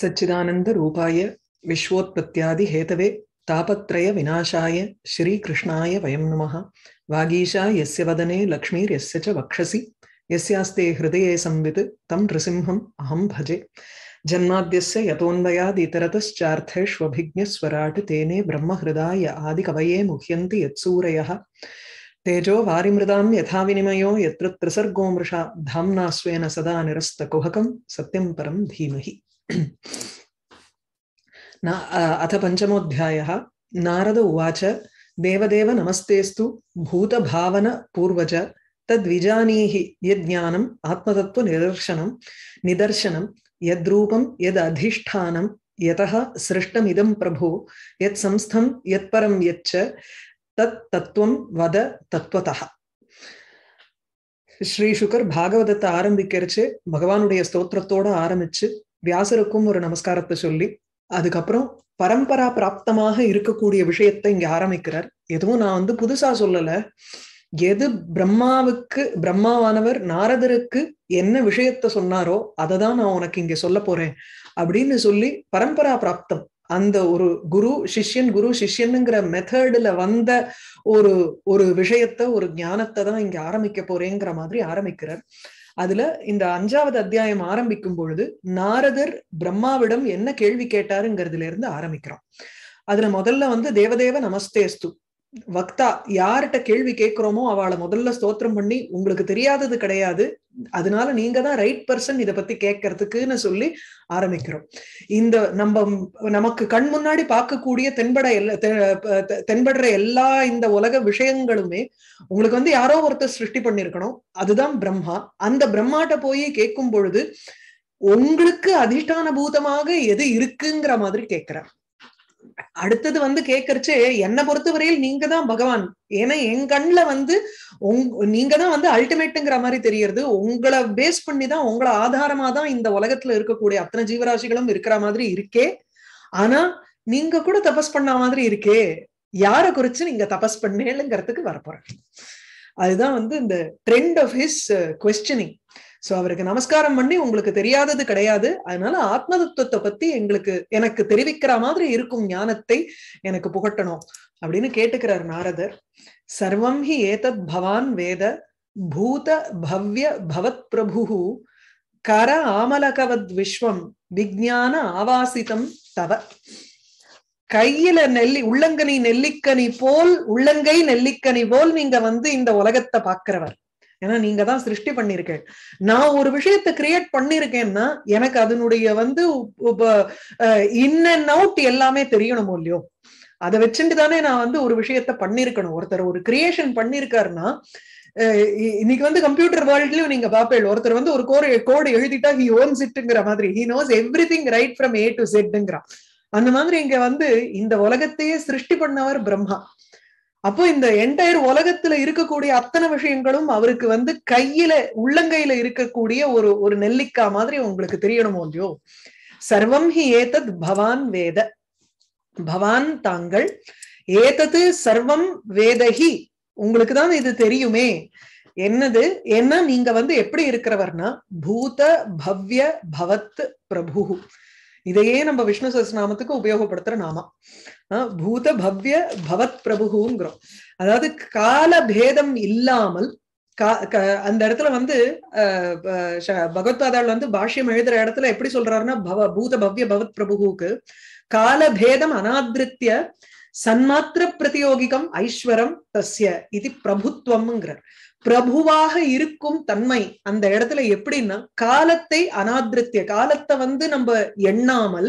सच्चिदानंद रूपाय विश्वोत्पत्त्यादि Hathaway तापत्रय विनाशाय श्रीकृष्णाय वयं नमः वागीशा यस्य वदने यस्य च वक्षसि यस्यास्ते हृदये संवित् तं नृसिंहम् अहं भजे जन्माद्यस्य यतोऽन्वयादितरतश्चार्थेष्वभिज्ञस्वराट् तेने ब्रह्महृदाय आदिकवये मुह्यन्ति यत्सूरयः तेजो वारिमृदां यथा विनिमयो यत्र त्रिसर्गो मृषा धाम्ना स्वेन सदा निरस्तकुहकं सत्यं परं धीमहि अथ पंचमोध्याय नारद उवाच देवदेव नमस्तेस्तु भूतभावनपूर्वज तद्विजानीहि यज्ज्ञानम् आत्मतत्त्वनिदर्शनं निदर्शनं यद्रूपं यदधिष्ठानं यतः सृष्टमिदं प्रभो यत्संस्थं यत्परं यच्च तत्तत्त्वं वद तत्त्वतः ஸ்ரீ சுகர் பாகவதத்தை ஆரம்பிக்கிறச்சு பகவானுடைய ஸ்தோத்திரத்தோட ஆரம்பிச்சு வியாசருக்கும் ஒரு நமஸ்காரத்தை சொல்லி அதுக்கப்புறம் பரம்பரா பிராப்தமாக இருக்கக்கூடிய விஷயத்தை இங்க ஆரம்பிக்கிறார் எதுவும் நான் வந்து புதுசா சொல்லல எது பிரம்மாவுக்கு பிரம்மாவானவர் நாரதருக்கு என்ன விஷயத்த சொன்னாரோ அதை தான் நான் உனக்கு இங்க சொல்ல போறேன் அப்படின்னு சொல்லி பரம்பரா பிராப்தம் அந்த ஒரு குரு சிஷ்யன் குரு சிஷ்யனுங்கிற மெத்தர்டுல வந்த ஒரு ஒரு விஷயத்த ஒரு ஞானத்தை தான் இங்க ஆரம்பிக்க போறேங்கிற மாதிரி ஆரம்பிக்கிறார் அதுல இந்த அஞ்சாவது அத்தியாயம் ஆரம்பிக்கும் பொழுது நாரதர் பிரம்மாவிடம் என்ன கேள்வி கேட்டாருங்கிறதுல இருந்து ஆரம்பிக்கிறோம் அதுல முதல்ல வந்து தேவதேவ நமஸ்தேஸ்து வக்தா யார்கிட்ட கேள்வி கேட்கிறோமோ அவளை முதல்ல ஸ்தோத்திரம் பண்ணி உங்களுக்கு தெரியாதது கிடையாது அதனால நீங்க தான் ரைட் பர்சன் இதை பத்தி கேட்கறதுக்குன்னு சொல்லி ஆரம்பிக்கிறோம் இந்த நம்ம நமக்கு கண் முன்னாடி பார்க்கக்கூடிய தென்பட எல்ல தென்படுற எல்லா இந்த உலக விஷயங்களுமே உங்களுக்கு வந்து யாரோ ஒருத்தர் சிருஷ்டி பண்ணிருக்கணும் அதுதான் பிரம்மா அந்த பிரம்மாட்ட போய் கேட்கும் பொழுது உங்களுக்கு அதிஷ்டான பூதமாக எது இருக்குங்கிற மாதிரி கேட்கிறேன் அடுத்தது வந்து கேக்குறச்சு என்னை பொறுத்தவரையில் நீங்க தான் பகவான் ஏன்னா என் கண்ணுல வந்து உங் நீங்க தான் வந்து அல்டிமேட்டுங்கிற மாதிரி தெரியறது உங்களை பேஸ் பண்ணி தான் உங்களை ஆதாரமா தான் இந்த உலகத்துல இருக்கக்கூடிய அத்தனை ஜீவராசிகளும் இருக்கிற மாதிரி இருக்கே ஆனா நீங்க கூட தபஸ் பண்ண மாதிரி இருக்கே யார குறிச்சு நீங்க தபஸ் பண்ணேலுங்கிறதுக்கு வரப்போறேன் அதுதான் வந்து இந்த trend of his questioning so அவருக்கு நமஸ்காரம் பண்ணி உங்களுக்கு தெரியாதது கிடையாது அதனால ஆத்ம தத்துவத்தை பத்தி எங்களுக்கு எனக்கு தெரிவிக்கிற மாதிரி இருக்கும் ஞானத்தை எனக்கு புகட்டணும் அப்படின்னு கேட்டுக்கிறார் நாரதர் சர்வம் ஹி ஏதத் பவான் வேத பூத பவ்ய பவத் பிரபு கர ஆமலகவத் விஸ்வம் விஜான ஆவாசிதம் தவ கையில நெல்லி உள்ளங்கனி நெல்லிக்கனி போல் உள்ளங்கை நெல்லிக்கனி போல் நீங்க வந்து இந்த உலகத்தை பாக்குறவர் ஏன்னா நீங்க தான் சிருஷ்டி பண்ணிருக்கேன் நான் ஒரு விஷயத்த கிரியேட் பண்ணிருக்கேன்னா எனக்கு அதனுடைய வந்து இன் அண்ட் அவுட் எல்லாமே தெரியணும் இல்லையோ அதை வச்சுட்டு தானே நான் வந்து ஒரு விஷயத்த பண்ணிருக்கணும் ஒருத்தர் ஒரு கிரியேஷன் பண்ணிருக்காருன்னா இன்னைக்கு வந்து கம்ப்யூட்டர் வேர்ல்ட்லயும் நீங்க பாப்பேள் ஒருத்தர் வந்து ஒரு கோடு கோடு எழுதிட்டா ஹி ஓன்ஸ் இட்டுங்கிற மாதிரி he knows everything right from A to செட்ங்கிறான் அந்த மாதிரி இங்க வந்து இந்த உலகத்தையே சிருஷ்டி பண்ணவர் பிரம்மா அப்போ இந்த என்டையர் உலகத்துல இருக்கக்கூடிய அத்தனை விஷயங்களும் அவருக்கு வந்து கையில உள்ளங்கையில இருக்கக்கூடிய ஒரு ஒரு நெல்லிக்கா மாதிரி உங்களுக்கு தெரியணும் ஒன்றியோ சர்வம் ஹி ஏதத் பவான் வேத பவான் தாங்கள் ஏதது சர்வம் வேதஹி உங்களுக்கு தான் இது தெரியுமே என்னது என்ன நீங்க வந்து எப்படி இருக்கிறவர்னா பூத பவ்ய பவத் பிரபு இதையே நம்ம விஷ்ணு சஸ்நாமத்துக்கு உபயோகப்படுத்துற நாமா பூத பவ்ய பவத் பிரபுங்கிறோம் அதாவது காலபேதம் இல்லாமல் கா அந்த இடத்துல வந்து பகவத்பாதாள் வந்து பாஷ்யம் எழுதுற இடத்துல எப்படி சொல்றாருன்னா பவ பூத பவ்ய பவத் பிரபுவுக்கு காலபேதம் அனாதிருத்திய சன்மாத்திர பிரதியோகிகம் ஐஸ்வரம் தஸ்ய இது பிரபுத்துவம்ங்கிறார் பிரபுவாக இருக்கும் தன்மை அந்த இடத்துல எப்படின்னா காலத்தை அனாதிருத்திய காலத்தை வந்து நம்ம எண்ணாமல்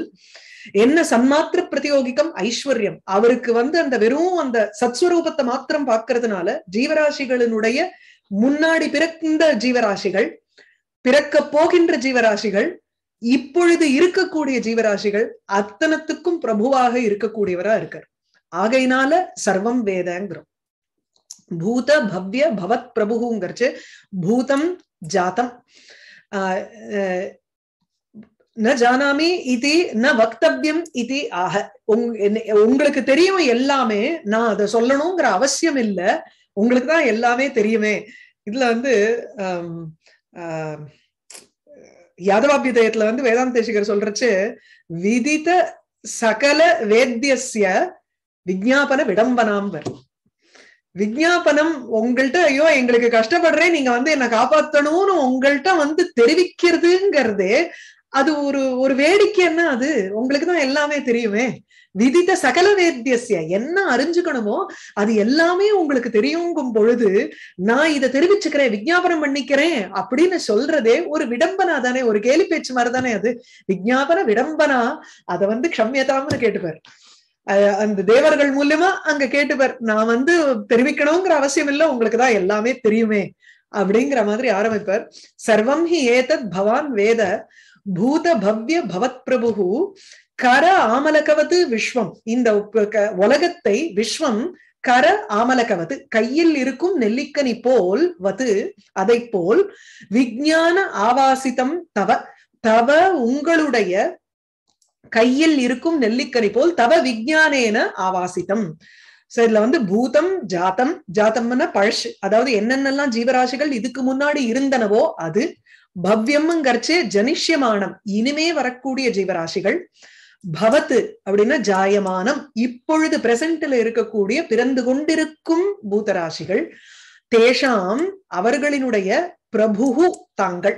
என்ன சன்மாத்திர பிரதியோகிக்கம் ஐஸ்வர்யம் அவருக்கு வந்து அந்த வெறும் அந்த சத்ஸ்வரூபத்தை மாத்திரம் பாக்குறதுனால ஜீவராசிகளினுடைய முன்னாடி பிறந்த ஜீவராசிகள் பிறக்க போகின்ற ஜீவராசிகள் இப்பொழுது இருக்கக்கூடிய ஜீவராசிகள் அத்தனத்துக்கும் பிரபுவாக இருக்கக்கூடியவரா இருக்கார் ஆகையினால சர்வம் வேதங்கிறோம் பூத பவ்ய பவத் பிரபுங்கிறச்சு பூதம் ஜாத்தம் ந ஜானாமி இது ந வக்தவியம் இது ஆக உங்களுக்கு தெரியும் எல்லாமே நான் அதை சொல்லணுங்கிற அவசியம் இல்லை உங்களுக்கு தான் எல்லாமே தெரியுமே இதுல வந்து யாதவாபியதயத்துல வந்து வேதாந்தேசிகர் சொல்றச்சு விதித்த சகல வேத்தியசிய விஜாபன விடம்பனாம்பர் விஜாபனம் உங்கள்கிட்ட ஐயோ எங்களுக்கு கஷ்டப்படுறேன் நீங்க வந்து என்ன காப்பாத்தணும்னு உங்கள்கிட்ட வந்து தெரிவிக்கிறதுங்கிறது அது ஒரு ஒரு வேடிக்கை என்ன அது உங்களுக்கு தான் எல்லாமே தெரியுமே விதித்த சகல வேத்தியசிய என்ன அறிஞ்சுக்கணுமோ அது எல்லாமே உங்களுக்கு தெரியுங்கும் பொழுது நான் இதை தெரிவிச்சுக்கிறேன் விஜாபனம் பண்ணிக்கிறேன் அப்படின்னு சொல்றதே ஒரு விடம்பனா தானே ஒரு கேலி பேச்சு மாதிரி தானே அது விஜாபன விடம்பனா அதை வந்து க்ஷமியதாம்னு கேட்டுப்பாரு அந்த தேவர்கள் மூலியமா அங்க கேட்டுப்பார் நான் வந்து தெரிவிக்கணுங்கிற அவசியம் இல்லை உங்களுக்கு தான் எல்லாமே தெரியுமே அப்படிங்கிற மாதிரி ஆரம்பிப்பார் சர்வம் ஹி ஏதத் பவான் வேத பூத பவ்ய பவத் பிரபு கர ஆமலகவது விஸ்வம் இந்த உலகத்தை விஸ்வம் கர ஆமலகவது கையில் இருக்கும் நெல்லிக்கனி போல் வது அதை போல் விஜான ஆவாசிதம் தவ தவ உங்களுடைய கையில் இருக்கும் நெல்லிக்கனி போல் தவ விஜானேன ஆவாசித்தம் சோ இதுல வந்து பூதம் ஜாத்தம் ஜாத்தம்னா பழசு அதாவது என்னென்னலாம் ஜீவராசிகள் இதுக்கு முன்னாடி இருந்தனவோ அது பவ்யம்ங்கிறச்சே ஜனிஷ்யமானம் இனிமே வரக்கூடிய ஜீவராசிகள் பவத்து அப்படின்னா ஜாயமானம் இப்பொழுது பிரசன்ட்ல இருக்கக்கூடிய பிறந்து கொண்டிருக்கும் பூதராசிகள் தேஷாம் அவர்களினுடைய பிரபுகு தாங்கள்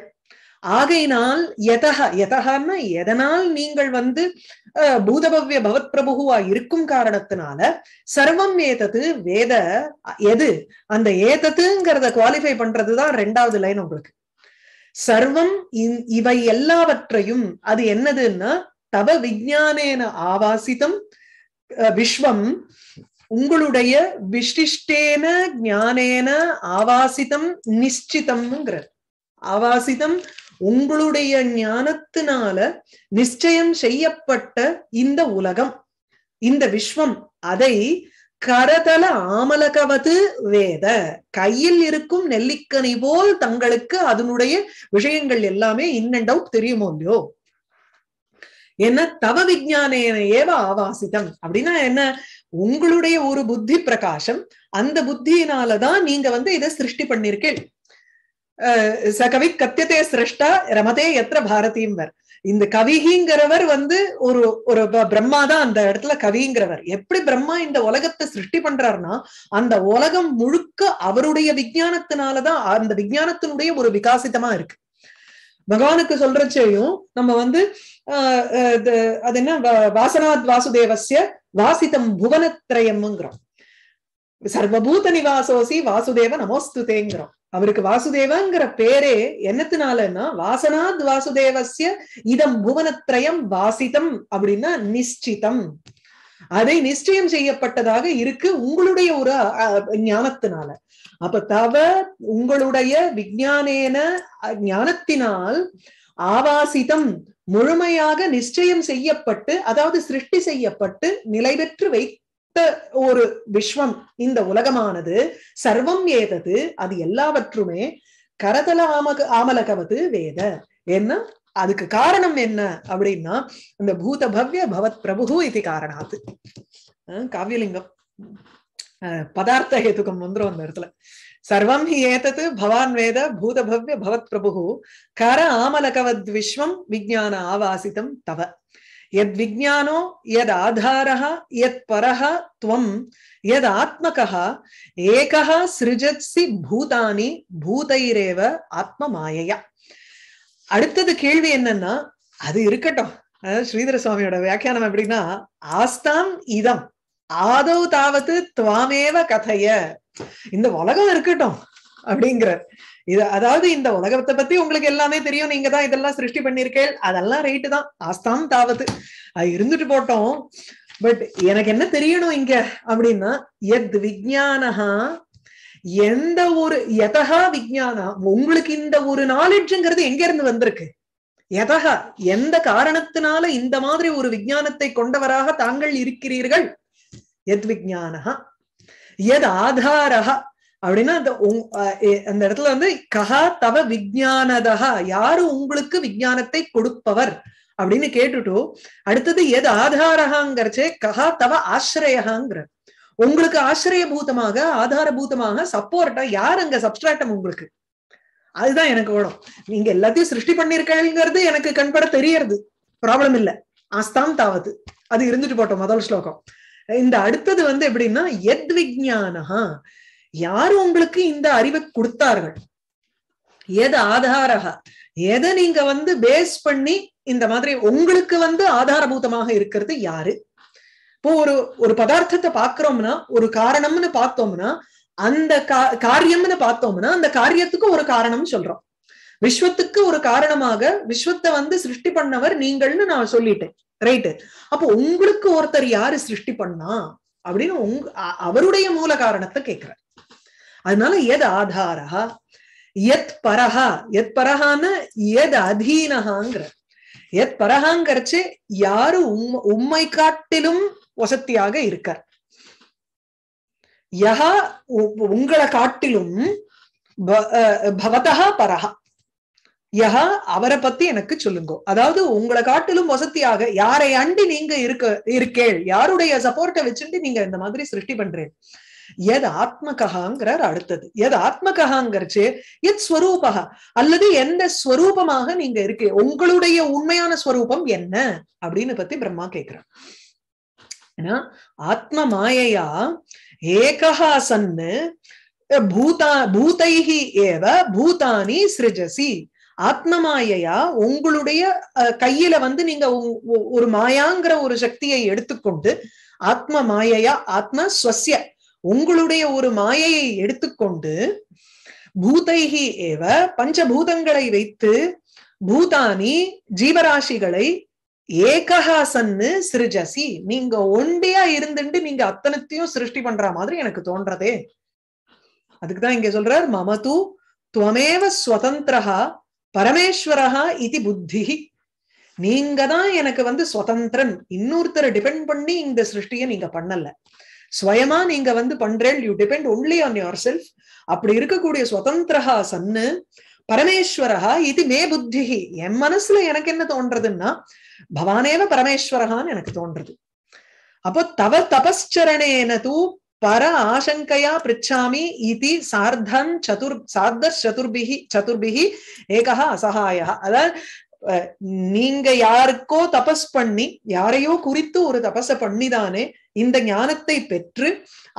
ஆகையினால் எதக எதகன்னா எதனால் நீங்கள் வந்து பூதபவ்ய பவத் பிரபுவா இருக்கும் காரணத்தினால சர்வம் ஏதது வேத எது அந்த ஏதத்துங்கிறத குவாலிஃபை பண்றதுதான் ரெண்டாவது லைன் உங்களுக்கு சர்வம் இவை எல்லாவற்றையும் அது என்னதுன்னா தவ விஜானேன ஆவாசிதம் விஸ்வம் உங்களுடைய விசிஷ்டேன ஞானேன ஆவாசிதம் நிச்சிதம்ங்கிறது ஆவாசிதம் உங்களுடைய ஞானத்தினால நிச்சயம் செய்யப்பட்ட இந்த உலகம் இந்த விஸ்வம் அதை கரதல ஆமலகவது வேத கையில் இருக்கும் நெல்லிக்கனி போல் தங்களுக்கு அதனுடைய விஷயங்கள் எல்லாமே அண்ட் அவுட் தெரியுமோ இல்லையோ என்ன தவ விஜானேன ஏவ ஆவாசிதம் அப்படின்னா என்ன உங்களுடைய ஒரு புத்தி பிரகாசம் அந்த புத்தியினாலதான் நீங்க வந்து இதை சிருஷ்டி பண்ணிருக்கேன் ச கவி கத்தியதே சிரஷ்டா ரமதே எத்திர பாரதிங்வர் இந்த கவிகிங்கிறவர் வந்து ஒரு ஒரு பிரம்மா தான் அந்த இடத்துல கவிங்கிறவர் எப்படி பிரம்மா இந்த உலகத்தை சிருஷ்டி பண்றாருன்னா அந்த உலகம் முழுக்க அவருடைய விஜயானத்தினாலதான் அந்த விஜயானத்தினுடைய ஒரு விகாசிதமா இருக்கு பகவானுக்கு சொல்றச்சேயும் நம்ம வந்து அது என்ன வாசனாத் வாசுதேவசிய வாசிதம் புவனத்திரயம்ங்கிறோம் சர்வபூத நிவாசோசி வாசுதேவ நமோஸ்துதேங்கிறோம் அவருக்கு வாசுதேவங்கிற பேரே என்னத்தினாலன்னா வாசனாத் வாசுதேவசிய இதம் புவனத்ரயம் வாசிதம் அப்படின்னா நிச்சிதம் அதை நிச்சயம் செய்யப்பட்டதாக இருக்கு உங்களுடைய ஒரு ஞானத்தினால அப்ப தவ உங்களுடைய விஜயானேன ஞானத்தினால் ஆவாசிதம் முழுமையாக நிச்சயம் செய்யப்பட்டு அதாவது சிருஷ்டி செய்யப்பட்டு நிலை பெற்று வை ஒரு விஸ்வம் இந்த உலகமானது சர்வம் ஏதது அது எல்லாவற்றுமே கரதல ஆமக ஆமலகவது வேத என்ன அதுக்கு காரணம் என்ன அப்படின்னா இந்த பூத பவ்ய பவத் பிரபு இது காரணாது காவியலிங்கம் பதார்த்த ஹேத்துக்கம் வந்துடும் அந்த இடத்துல சர்வம் ஹி ஏதது பவான் வேத பூத பவ்ய பவத் பிரபு கர ஆமலகவத் விஸ்வம் விஜயான ஆவாசிதம் தவ எத் விஜானோ எத் ஆதாரः எத் பரः துவம் எத் ஆத்மகः ஏகः சிருஜத்சி பூதானி பூதைரேவ ஆத்ம மாயையா அடுத்தது கேள்வி என்னன்னா அது இருக்கட்டும் ஸ்ரீதர சுவாமியோட வியாக்கியானம் எப்படின்னா ஆஸ்தாம் இதம் ஆதவ் தாவத்து துவாமேவ கதைய இந்த உலகம் இருக்கட்டும் அப்படிங்கிறார் இது அதாவது இந்த உலகத்தை பத்தி உங்களுக்கு எல்லாமே தெரியும் நீங்க தான் இதெல்லாம் சிருஷ்டி பண்ணிருக்கேன் அதெல்லாம் ரைட்டு தான் ஆஸ்தாம் தாவது அது இருந்துட்டு போட்டோம் பட் எனக்கு என்ன தெரியணும் இங்க அப்படின்னா எத் விஜானஹா எந்த ஒரு எதகா விஜானா உங்களுக்கு இந்த ஒரு நாலெட்ஜுங்கிறது எங்க இருந்து வந்திருக்கு எதகா எந்த காரணத்தினால இந்த மாதிரி ஒரு விஜானத்தை கொண்டவராக தாங்கள் இருக்கிறீர்கள் எத் விஜானஹா எத் ஆதாரஹா அப்படின்னா அந்த அந்த இடத்துல வந்து கஹா தவ விஜானதா யாரு உங்களுக்கு விஜயானத்தை கொடுப்பவர் அப்படின்னு கேட்டுட்டு அடுத்தது எது ஆதாரகாங்கிறச்சே கஹா தவ ஆசிரியகாங்கிற உங்களுக்கு ஆசிரிய ஆதார பூத்தமாக சப்போர்ட்டா யார் அங்க சப்ஸ்ட்ராட்டம் உங்களுக்கு அதுதான் எனக்கு ஓடும் நீங்க எல்லாத்தையும் சிருஷ்டி பண்ணிருக்கேங்கிறது எனக்கு கண்பட தெரியறது ப்ராப்ளம் இல்ல ஆஸ்தாம் தாவது அது இருந்துட்டு போட்டோம் முதல் ஸ்லோகம் இந்த அடுத்தது வந்து எப்படின்னா எத் விஜானஹா யார் உங்களுக்கு இந்த அறிவை கொடுத்தார்கள் எது ஆதாரகா எதை நீங்க வந்து பேஸ் பண்ணி இந்த மாதிரி உங்களுக்கு வந்து ஆதாரபூதமாக இருக்கிறது யாரு இப்போ ஒரு ஒரு பதார்த்தத்தை பாக்குறோம்னா ஒரு காரணம்னு பார்த்தோம்னா அந்த காரியம்னு பார்த்தோம்னா அந்த காரியத்துக்கு ஒரு காரணம் சொல்றோம் விஸ்வத்துக்கு ஒரு காரணமாக விஸ்வத்தை வந்து சிருஷ்டி பண்ணவர் நீங்கள்னு நான் சொல்லிட்டேன் ரைட்டு அப்போ உங்களுக்கு ஒருத்தர் யாரு சிருஷ்டி பண்ணா அப்படின்னு உங் அவருடைய மூல காரணத்தை கேட்கிற அதனால எத் ஆதாரா எத் பரஹா எத் பரஹான எத் அதீனஹாங்கிற எத் பரஹாங்கிறச்சு யாரு உம்மை காட்டிலும் வசத்தியாக இருக்கார் யஹா உங்களை காட்டிலும் பவதா பரஹா யஹா அவரை பத்தி எனக்கு சொல்லுங்க அதாவது உங்களை காட்டிலும் வசதியாக யாரை அண்டி நீங்க இருக்க இருக்கேள் யாருடைய சப்போர்ட்டை வச்சுட்டு நீங்க இந்த மாதிரி சிருஷ்டி பண்றேன் எது ஆத்மகாங்கிறார் அடுத்தது எது ஆத்மகாங்கிறச்சு எத் ஸ்வரூபகா அல்லது எந்த ஸ்வரூபமாக நீங்க இருக்கு உங்களுடைய உண்மையான ஸ்வரூபம் என்ன அப்படின்னு பத்தி பிரம்மா கேக்குறான் ஏன்னா ஆத்ம மாயையா ஏகஹாசன்னு சன்னு பூதா பூதைஹி ஏவ பூதானி சிருஜசி ஆத்ம மாயையா உங்களுடைய கையில வந்து நீங்க ஒரு மாயாங்கிற ஒரு சக்தியை எடுத்துக்கொண்டு ஆத்ம மாயையா ஆத்ம ஸ்வசிய உங்களுடைய ஒரு மாயையை எடுத்துக்கொண்டு பூதைகி ஏவ பஞ்சபூதங்களை வைத்து பூதானி ஜீவராசிகளை ஏகஹாசன்னு சிறுஜசி நீங்க ஒண்டியா இருந்துட்டு நீங்க அத்தனத்தையும் சிருஷ்டி பண்ற மாதிரி எனக்கு தோன்றதே அதுக்குதான் இங்க சொல்றார் மமது துவமேவ ஸ்வதந்திரஹா பரமேஸ்வரஹா இது புத்தி நீங்க தான் எனக்கு வந்து சுதந்திரன் இன்னொருத்தரை டிபெண்ட் பண்ணி இந்த சிருஷ்டியை நீங்க பண்ணல ஸ்வயமா நீங்க வந்து பண்றேன் you depend only on yourself அப்படி இருக்கக்கூடிய சுதந்திரஹா சன்னு பரமேஸ்வரஹா இது மே புத்தி என் மனசுல எனக்கு என்ன தோன்றதுன்னா பவானேவ பரமேஸ்வரஹான்னு எனக்கு தோன்றது அப்போ தவ தபஸ்சரணேன தூ பர ஆசங்கையா பிரிச்சாமி இது சார்தன் சதுர் சார்தர் சதுர்பிகி சதுர்பிகி ஏகா அசகாயா அதாவது நீங்க யாருக்கோ தபஸ் பண்ணி யாரையோ குறித்து ஒரு தபச பண்ணிதானே இந்த ஞானத்தை பெற்று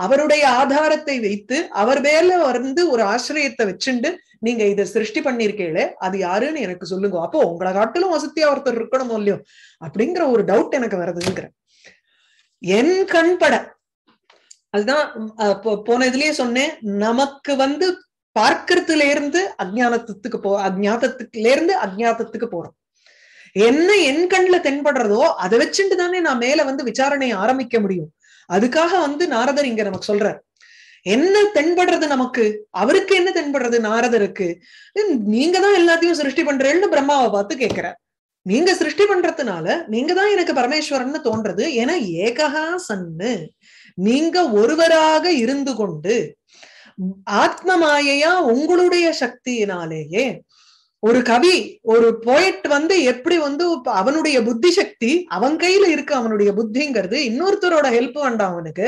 அவருடைய ஆதாரத்தை வைத்து அவர் மேல வந்து ஒரு ஆசிரியத்தை வச்சுண்டு நீங்க இதை சிருஷ்டி பண்ணிருக்கீங்களே அது யாருன்னு எனக்கு சொல்லுங்க அப்போ உங்களை காட்டிலும் வசதியா ஒருத்தர் இருக்கணும் இல்லையோ அப்படிங்கிற ஒரு டவுட் எனக்கு வருதுங்கிற என் கண்பட அதுதான் போன இதுலயே சொன்னேன் நமக்கு வந்து பார்க்கறதுல இருந்து அஜ்ஞானத்துக்கு போ அஜாதத்துல இருந்து அஜ்ஞாதத்துக்கு போறோம் என்ன என் கண்ணுல தென்படுறதோ அதை வச்சுட்டு தானே நான் மேல வந்து விசாரணையை ஆரம்பிக்க முடியும் அதுக்காக வந்து நாரதர் இங்க நமக்கு சொல்றார் என்ன தென்படுறது நமக்கு அவருக்கு என்ன தென்படுறது நாரதருக்கு நீங்க தான் எல்லாத்தையும் சிருஷ்டி பண்றேன்னு பிரம்மாவை பார்த்து கேட்கிறார் நீங்க சிருஷ்டி பண்றதுனால நீங்க தான் எனக்கு பரமேஸ்வரன் தோன்றது ஏன்னா ஏகஹா சன்னு நீங்க ஒருவராக இருந்து கொண்டு ஆத்ம மாயையா உங்களுடைய சக்தியினாலேயே ஒரு கவி ஒரு போயட் வந்து எப்படி வந்து அவனுடைய புத்தி சக்தி அவன் கையில இருக்கு அவனுடைய புத்திங்கிறது இன்னொருத்தரோட ஹெல்ப் வேண்டாம் அவனுக்கு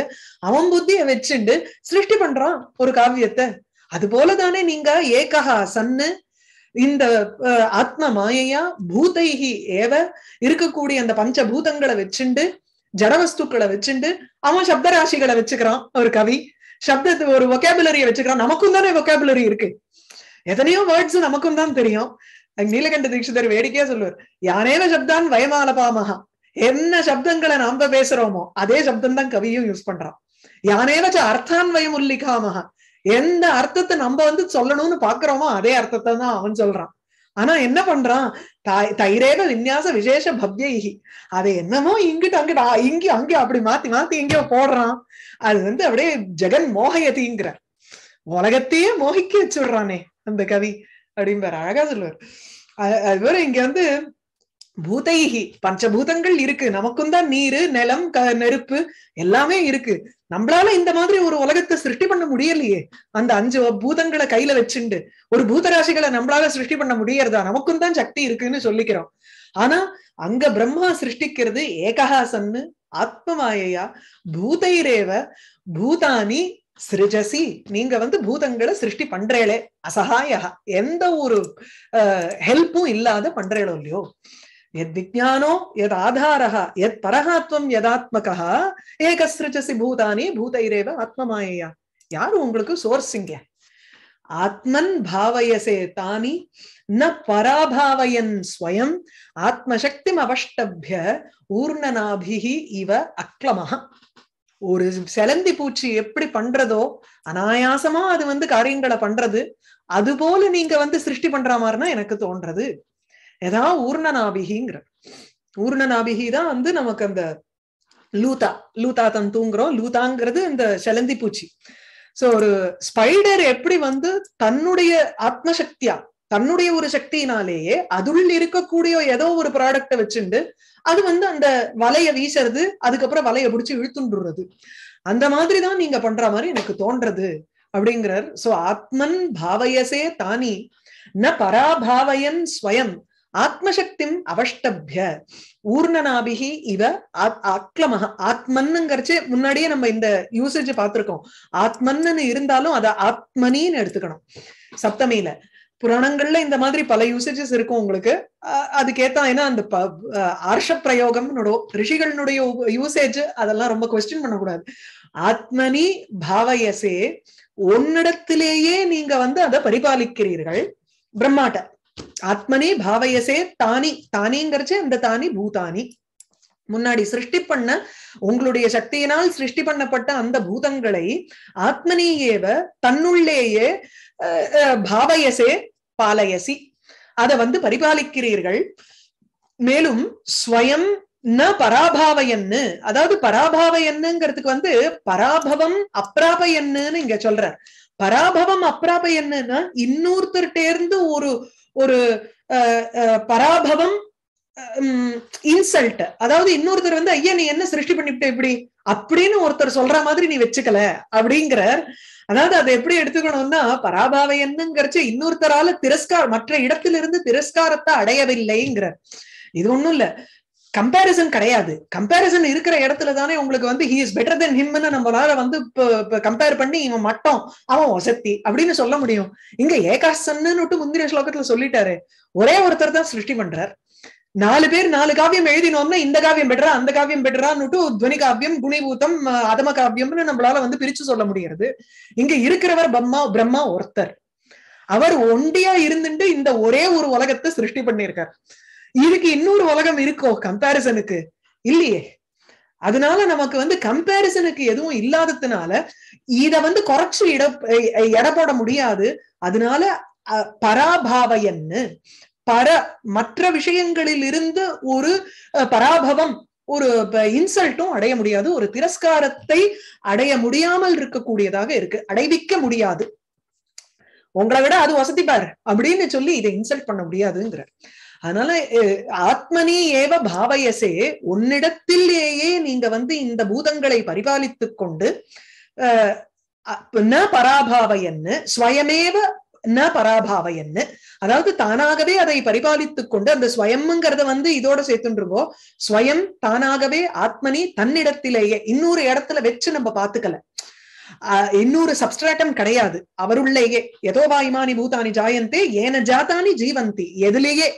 அவன் புத்திய வச்சுண்டு சிருஷ்டி பண்றான் ஒரு காவியத்தை அது போலதானே நீங்க ஏகஹா சன்னு இந்த ஆத்ம மாயையா பூதைகி ஏவ இருக்கக்கூடிய அந்த பஞ்ச பூதங்களை வச்சுண்டு ஜடவஸ்துக்களை வச்சுண்டு அவன் சப்தராசிகளை வச்சுக்கிறான் ஒரு கவி சப்தத்து ஒரு ஒகேபுலரிய வச்சுக்கிறோம் நமக்கும் தானே ஒகேபுலரி இருக்கு எத்தனையோ வேர்ட்ஸ் நமக்கும் தான் தெரியும் நீலகண்ட தீட்சிதர் வேடிக்கையா சொல்லுவார் யானேவ சப்தான் வயமாலபாமகா என்ன சப்தங்களை நாம பேசுறோமோ அதே சப்தம் தான் கவியும் யூஸ் பண்றான் யானேவச்ச அர்த்தான் வயம் உல்லிகாமகா எந்த அர்த்தத்தை நம்ம வந்து சொல்லணும்னு பாக்குறோமோ அதே அர்த்தத்தை தான் அவன் சொல்றான் ஆனா என்ன பண்றான் தாய் தைரேக விநியாச விசேஷ பவ்யி அதை என்னமோ இங்கிட்டு அங்கிட்டு இங்க அங்கே அப்படி மாத்தி மாத்தி எங்கேயோ போடுறான் அது வந்து அப்படியே ஜெகன் மோகயதிங்கிறார் உலகத்தையே மோகிக்க வச்சுடுறானே அந்த கவி அப்படின்பாரு அழகா சொல்லுவார் அதுபோல இங்க வந்து பூதைகி பஞ்சபூதங்கள் இருக்கு நமக்கும் தான் நீரு நிலம் க நெருப்பு எல்லாமே இருக்கு நம்மளால இந்த மாதிரி ஒரு உலகத்தை சிருஷ்டி பண்ண முடியலையே அந்த அஞ்சு பூதங்களை கையில வச்சுண்டு ஒரு பூதராசிகளை நம்மளால சிருஷ்டி பண்ண முடியறதா நமக்கும் தான் சக்தி இருக்குன்னு சொல்லிக்கிறோம் ஆனா அங்க பிரம்மா சிருஷ்டிக்கிறது ஏகஹாசன்னு மாயையா பூதைரேவ பூதானி சிருஜசி நீங்க வந்து பூதங்களை சிருஷ்டி பண்றேளே அசகாயா எந்த ஒரு ஹெல்ப்பும் இல்லாத பண்றேளோ இல்லையோ எத் விஜானோ எத் ஆதாரா எத் பரகாத்வம் எதாத்மகா ஏகசிருஜசி பூதானி பூதைரேவ ஆத்ம மாயையா யாரு உங்களுக்கு சோர்ஸிங்க ஆத்மன் பாவயசே தானி ந பராபாவயன் ஸ்வயம் ஆத்மசக்தி அவஷ்டபிய ஊர்ணநாபிகி இவ அக்லமஹ ஒரு செலந்தி பூச்சி எப்படி பண்றதோ அனாயாசமா அது வந்து காரியங்களை பண்றது அது போல நீங்க வந்து சிருஷ்டி பண்ற மாதிரினா எனக்கு தோன்றது ஏதா ஊர்ணநாபிகிங்கிற ஊர்ணநாபிகி தான் வந்து நமக்கு அந்த லூதா லூதா தன் தூங்குறோம் லூதாங்கிறது இந்த செலந்தி பூச்சி சோ ஒரு ஸ்பைடர் எப்படி வந்து தன்னுடைய ஆத்மசக்தியா தன்னுடைய ஒரு சக்தியினாலேயே அதுள் இருக்கக்கூடிய ஏதோ ஒரு ப்ராடக்ட வச்சுண்டு அது வந்து அந்த வலைய வீசுறது அதுக்கப்புறம் வலைய பிடிச்சி இழுத்துண்டுறது அந்த மாதிரிதான் நீங்க பண்ற மாதிரி எனக்கு தோன்றது அப்படிங்கிறார் சோ ஆத்மன் பாவயசே தானி ந பராபாவயன் ஸ்வயம் ஆத்மசக்திம் அவஷ்டபிய ஊர்ணநாபி இவ அக்லமஹ ஆத்மன்னுங்கிறச்சு முன்னாடியே நம்ம இந்த யூசேஜ் பார்த்திருக்கோம் ஆத்மன்னு இருந்தாலும் அதை ஆத்மனின்னு எடுத்துக்கணும் சப்தமியில புராணங்கள்ல இந்த மாதிரி பல யூசேஜஸ் இருக்கும் உங்களுக்கு அதுக்கேத்தா ஏன்னா அந்த ஆர்ஷ பிரயோகம் ரிஷிகளினுடைய யூசேஜ் அதெல்லாம் ரொம்ப கொஸ்டின் பண்ணக்கூடாது ஆத்மனி பாவயசே உன்னிடத்திலேயே நீங்க வந்து அதை பரிபாலிக்கிறீர்கள் பிரம்மாட்ட ஆத்மனே பாவயசே தானி தானேங்கிறச்சு அந்த தானி பூதானி முன்னாடி சிருஷ்டி பண்ண உங்களுடைய சக்தியினால் சிருஷ்டி பண்ணப்பட்ட அந்த பூதங்களை ஆத்மனேயேவ தன்னுள்ளேயே பாவயசே பாலயசி அத வந்து பரிபாலிக்கிறீர்கள் மேலும் ஸ்வயம் ந பராபாவையன்னு அதாவது பராபாவையன்னுங்கிறதுக்கு வந்து பராபவம் அப்ராபயன்னு இங்க சொல்ற பராபவம் அப்ராபயன்னுன்னா இன்னொருத்தர்கிட்ட இருந்து ஒரு ஒரு பராபவம் இன்சல்ட் அதாவது இன்னொருத்தர் வந்து ஐயா நீ என்ன சிருஷ்டி பண்ணிவிட்ட இப்படி அப்படின்னு ஒருத்தர் சொல்ற மாதிரி நீ வச்சுக்கல அப்படிங்கிறார் அதாவது அதை எப்படி எடுத்துக்கணும்னா பராபாவை என்னங்கிறச்சு இன்னொருத்தரால திரஸ்கார் மற்ற இடத்திலிருந்து திரஸ்காரத்தை அடையவில்லைங்கிறார் இது ஒண்ணும் இல்ல கம்பேரிசன் கிடையாது கம்பேரிசன் இருக்கிற இடத்துல தானே உங்களுக்கு வந்து ஹி இஸ் பெட்டர் தென் ஹிம்னு நம்மளால வந்து கம்பேர் பண்ணி இவன் மட்டும் அவன் வசத்தி அப்படின்னு சொல்ல முடியும் இங்க ஏகாசன்னு முந்திரிய ஸ்லோகத்துல சொல்லிட்டாரு ஒரே ஒருத்தர் தான் சிருஷ்டி பண்றார் நாலு பேர் நாலு காவியம் எழுதினோம்னா இந்த காவியம் பெட்டரா அந்த காவியம் பெட்டரான்னுட்டு துவனி காவியம் குணிபூத்தம் அதம காவியம்னு நம்மளால வந்து பிரிச்சு சொல்ல முடியாது இங்க இருக்கிறவர் பிரம்மா பிரம்மா ஒருத்தர் அவர் ஒண்டியா இருந்துட்டு இந்த ஒரே ஒரு உலகத்தை சிருஷ்டி பண்ணியிருக்கார் இதுக்கு இன்னொரு உலகம் இருக்கோ கம்பாரிசனுக்கு இல்லையே அதனால நமக்கு வந்து கம்பாரிசனுக்கு எதுவும் இல்லாததுனால இத வந்து குறைச்சு இட எடை போட முடியாது அதனால பராபாவயன்னு பர மற்ற விஷயங்களில் இருந்து ஒரு பராபவம் ஒரு இன்சல்ட்டும் அடைய முடியாது ஒரு திரஸ்காரத்தை அடைய முடியாமல் இருக்கக்கூடியதாக இருக்கு அடைவிக்க முடியாது உங்களை விட அது வசதி பாரு அப்படின்னு சொல்லி இதை இன்சல்ட் பண்ண முடியாதுங்கிற அதனால ஆத்மனி ஏவ பாவயசே உன்னிடத்திலேயே நீங்க வந்து இந்த பூதங்களை பரிபாலித்து கொண்டு ந பராபாவையன்னு ஸ்வயமேவ ந பராபாவையன்னு அதாவது தானாகவே அதை பரிபாலித்து கொண்டு அந்த ஸ்வயம்ங்கிறத வந்து இதோட சேர்த்துருவோம் ஸ்வயம் தானாகவே ஆத்மனி தன்னிடத்திலேயே இன்னொரு இடத்துல வச்சு நம்ம பாத்துக்கல இன்னொரு சப்ஸ்ட்ராட்டம் கிடையாது அவருள்ளேயே எதோ வாயுமானி பூதானி ஜாயந்தே ஏன ஜாதானி ஜீவந்தி எதுலேயே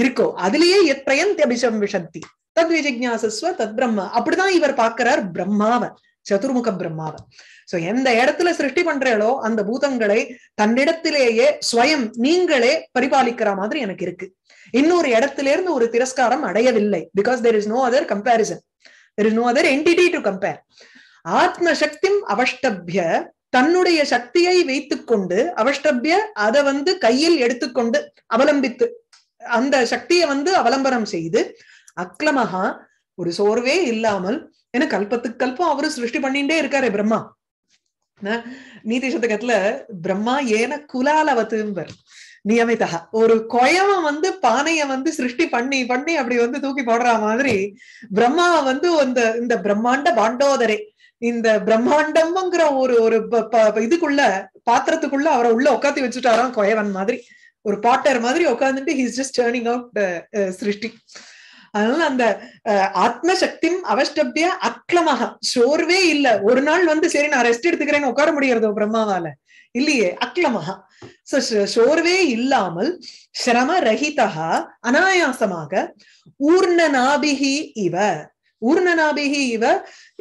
இருக்கோ அதுலயே எத் பிரயந்தி அபிஷம் விஷந்தி தத் விஜிஜாசஸ்வ தத் பிரம்ம அப்படிதான் இவர் பாக்குறார் பிரம்மாவ சதுர்முக பிரம்மாவ சோ எந்த இடத்துல சிருஷ்டி பண்றீங்களோ அந்த பூதங்களை தன்னிடத்திலேயே ஸ்வயம் நீங்களே பரிபாலிக்கிற மாதிரி எனக்கு இருக்கு இன்னொரு இடத்துல இருந்து ஒரு திரஸ்காரம் அடையவில்லை because there is no other comparison there is no other entity to compare ஆத்ம சக்தி அவஷ்டபிய தன்னுடைய சக்தியை வைத்துக்கொண்டு அவஷ்டபிய அதை வந்து கையில் எடுத்துக்கொண்டு அவலம்பித்து அந்த சக்தியை வந்து அவலம்பரம் செய்து அக்லமஹா ஒரு சோர்வே இல்லாமல் ஏன்னா கல்பத்துக்கு கல்பம் அவரு சிருஷ்டி பண்ணிட்டே இருக்காரு பிரம்மா நீதி சதகத்துல பிரம்மா ஏன வத்துவர் நியமிதா ஒரு கொயம வந்து பானைய வந்து சிருஷ்டி பண்ணி பண்ணி அப்படி வந்து தூக்கி போடுற மாதிரி பிரம்மா வந்து அந்த இந்த பிரம்மாண்ட பாண்டோதரே இந்த பிரம்மாண்டம்ங்கிற ஒரு ஒரு இதுக்குள்ள பாத்திரத்துக்குள்ள அவரை உள்ள உட்காத்தி வச்சுட்டாராம் கொயவன் மாதிரி ஒரு பாட்டர் மாதிரி உட்காந்துட்டு ஹீஸ் ஜஸ்ட் டேர்னிங் அவுட் சிருஷ்டி அதனால அந்த uh, ஆத்மசக்தியும் அவஷ்டபிய அக்லமாக சோர்வே இல்ல ஒரு நாள் வந்து சரி நான் ரெஸ்ட் எடுத்துக்கிறேன்னு உட்கார முடியறதோ பிரம்மாவால இல்லையே அக்லமாக சோர்வே இல்லாமல் சிரம ரஹிதா அனாயாசமாக ஊர்ணநாபிகி இவ ஊர்ணநாபிகி இவ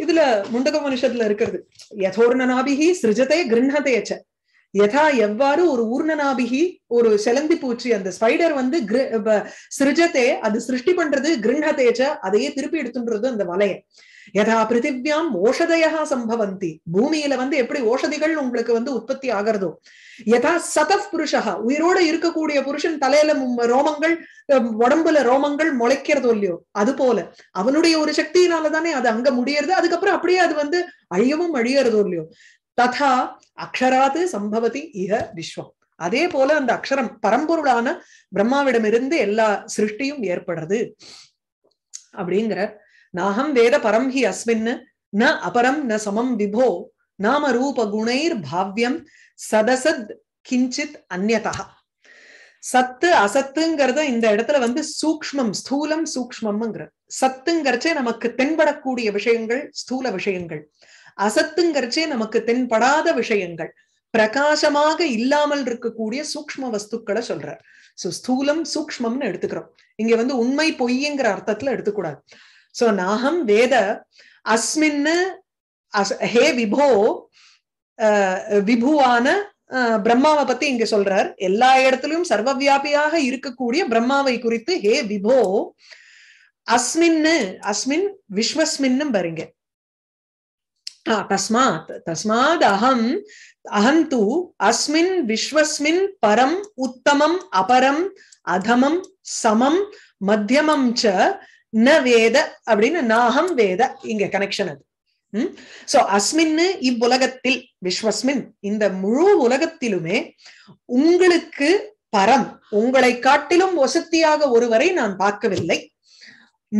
இதுல முண்டக மனுஷத்துல இருக்கிறது யதோர்ணநாபிகி சிருஜத்தை கிருண்ணத்தையச்ச யதா எவ்வாறு ஒரு ஊர்ணநாபிகி ஒரு செலந்தி பூச்சி அந்த ஸ்பைடர் வந்து சிருஜத்தே அது சிருஷ்டி பண்றது கிருண்ணதேச்ச அதையே திருப்பி எடுத்துன்றது அந்த வலையம் யதா பிருத்திவியாம் ஓஷதையா சம்பவந்தி பூமியில வந்து எப்படி ஓஷதிகள் உங்களுக்கு வந்து உற்பத்தி ஆகிறதோ யதா சதப் புருஷா உயிரோட இருக்கக்கூடிய புருஷன் தலையில ரோமங்கள் உடம்புல ரோமங்கள் முளைக்கிறதோ இல்லையோ அது போல அவனுடைய ஒரு சக்தியினால தானே அது அங்க முடியறது அதுக்கப்புறம் அப்படியே அது வந்து அழியவும் அழியறதோ இல்லையோ ததா அக்ஷராது சம்பவதி இஹ விஸ்வம் அதே போல அந்த அக்ஷரம் பரம்பொருளான பிரம்மாவிடமிருந்து எல்லா சிருஷ்டியும் ஏற்படுறது அப்படிங்கிறார் நாகம் வேத பரம் ஹி அஸ்மின் ந அபரம் ந சமம் விபோ நாம ரூப குணைர் பாவ்யம் சதசத் கிஞ்சித் அந்நதா சத்து அசத்துங்கிறத இந்த இடத்துல வந்து சூக்மம் ஸ்தூலம் சூக்மம்ங்கிற சத்துங்கிறச்சே நமக்கு தென்படக்கூடிய விஷயங்கள் ஸ்தூல விஷயங்கள் அசத்துங்கிறச்சே நமக்கு தென்படாத விஷயங்கள் பிரகாசமாக இல்லாமல் இருக்கக்கூடிய சூக்ம வஸ்துக்களை சொல்றார் சோ ஸ்தூலம் சூக்மம்னு எடுத்துக்கிறோம் இங்க வந்து உண்மை பொய்ங்கிற அர்த்தத்துல எடுத்துக்கூடாது சோ நாகம் வேத அஸ்மின்னு ஹே விபோ விபுவான பிரம்மாவை பத்தி இங்க சொல்றார் எல்லா இடத்திலும் சர்வவியாபியாக இருக்கக்கூடிய பிரம்மாவை குறித்து ஹே விபோ அஸ்மின்னு அஸ்மின் விஸ்வஸ்மின்னும் பாருங்க தஸ்மாத் தஸ்மாத் அஹம் அஹம் तु அஸ்மின் விஸ்வஸ்மின் பரம் உத்தமம் அபரம் அதமம் சமம் மத்தியமம் ச ந வேத அப்படின்னு நாகம் வேத இங்க கனெக்ஷன் அது சோ அஸ்மின்னு இவ்வுலகத்தில் விஸ்வஸ்மின் இந்த முழு உலகத்திலுமே உங்களுக்கு பரம் உங்களை காட்டிலும் வசத்தியாக ஒருவரை நான் பார்க்கவில்லை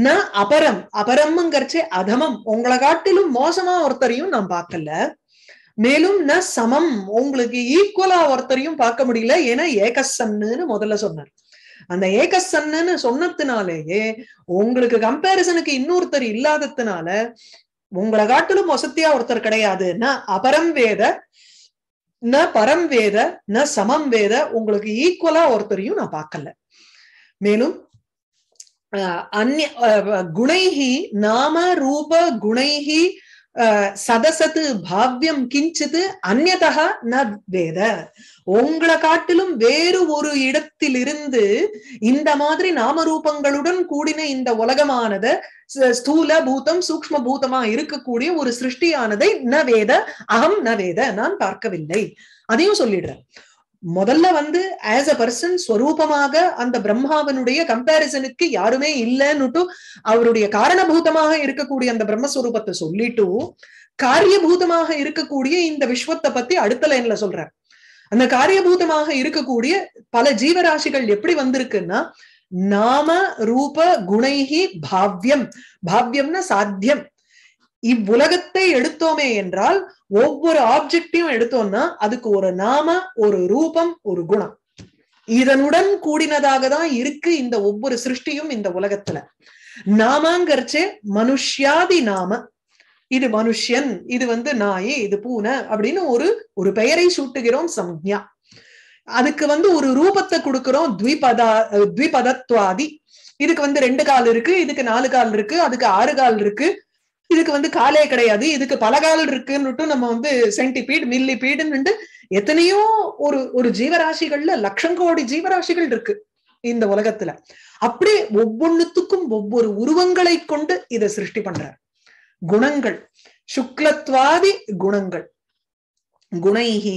ந அபரம் அபரம்ங்கிறச்சு அதமம் உங்களை காட்டிலும் மோசமா ஒருத்தரையும் நான் பார்க்கல மேலும் ந சமம் உங்களுக்கு ஈக்குவலா ஒருத்தரையும் பார்க்க முடியல ஏன்னா ஏகசன்னு முதல்ல சொன்னார் அந்த ஏகசன்னு சொன்னதுனாலேயே உங்களுக்கு கம்பேரிசனுக்கு இன்னொருத்தர் இல்லாததுனால உங்களை காட்டிலும் வசத்தியா ஒருத்தர் கிடையாது ந அபரம் வேத ந பரம் வேத ந சமம் வேத உங்களுக்கு ஈக்குவலா ஒருத்தரையும் நான் பார்க்கல மேலும் अन्य गुणैः नाम குணை गुणैः சதசத்து பாவ்யம் கிஞ்சது அந்நதா ந வேத உங்களை காட்டிலும் வேறு ஒரு இடத்திலிருந்து இந்த மாதிரி நாமரூபங்களுடன் கூடின இந்த உலகமானது ஸ்தூல பூதம் சூக்ம பூதமா இருக்கக்கூடிய ஒரு சிருஷ்டியானதை ந வேத அகம் ந வேத நான் பார்க்கவில்லை அதையும் சொல்லிடுறேன் முதல்ல வந்து ஆஸ் அ பர்சன் ஸ்வரூபமாக அந்த பிரம்மாவனுடைய கம்பாரிசனுக்கு யாருமே இல்லைன்னுட்டு அவருடைய காரணபூதமாக இருக்கக்கூடிய அந்த பிரம்மஸ்வரூபத்தை சொல்லிட்டு காரியபூதமாக இருக்கக்கூடிய இந்த விஸ்வத்தை பத்தி அடுத்த லைன்ல சொல்ற அந்த காரியபூதமாக இருக்கக்கூடிய பல ஜீவராசிகள் எப்படி வந்திருக்குன்னா நாம ரூப குணைகி பாவ்யம் பாவ்யம்னா சாத்தியம் இவ்வுலகத்தை எடுத்தோமே என்றால் ஒவ்வொரு ஆப்ஜெக்டையும் எடுத்தோம்னா அதுக்கு ஒரு நாம ஒரு ரூபம் ஒரு குணம் இதனுடன் கூடினதாக தான் இருக்கு இந்த ஒவ்வொரு சிருஷ்டியும் இந்த உலகத்துல நாமங்கிறச்சு மனுஷியாதி நாம இது மனுஷியன் இது வந்து நாய் இது பூனை அப்படின்னு ஒரு ஒரு பெயரை சூட்டுகிறோம் சம்யா அதுக்கு வந்து ஒரு ரூபத்தை கொடுக்கிறோம் த்விபதா த்விபதத்வாதி இதுக்கு வந்து ரெண்டு கால் இருக்கு இதுக்கு நாலு கால் இருக்கு அதுக்கு ஆறு கால் இருக்கு இதுக்கு வந்து காலே கிடையாது இதுக்கு பலகால் இருக்குன்னுட்டும் நம்ம வந்து சென்டிபீட் மில்லிபீடுன்னு எத்தனையோ ஒரு ஒரு ஜீவராசிகள்ல லட்சம் கோடி ஜீவராசிகள் இருக்கு இந்த உலகத்துல அப்படி ஒவ்வொன்னுத்துக்கும் ஒவ்வொரு உருவங்களை கொண்டு இதை சிருஷ்டி பண்றார் குணங்கள் சுக்லத்வாதி குணங்கள் குணைகி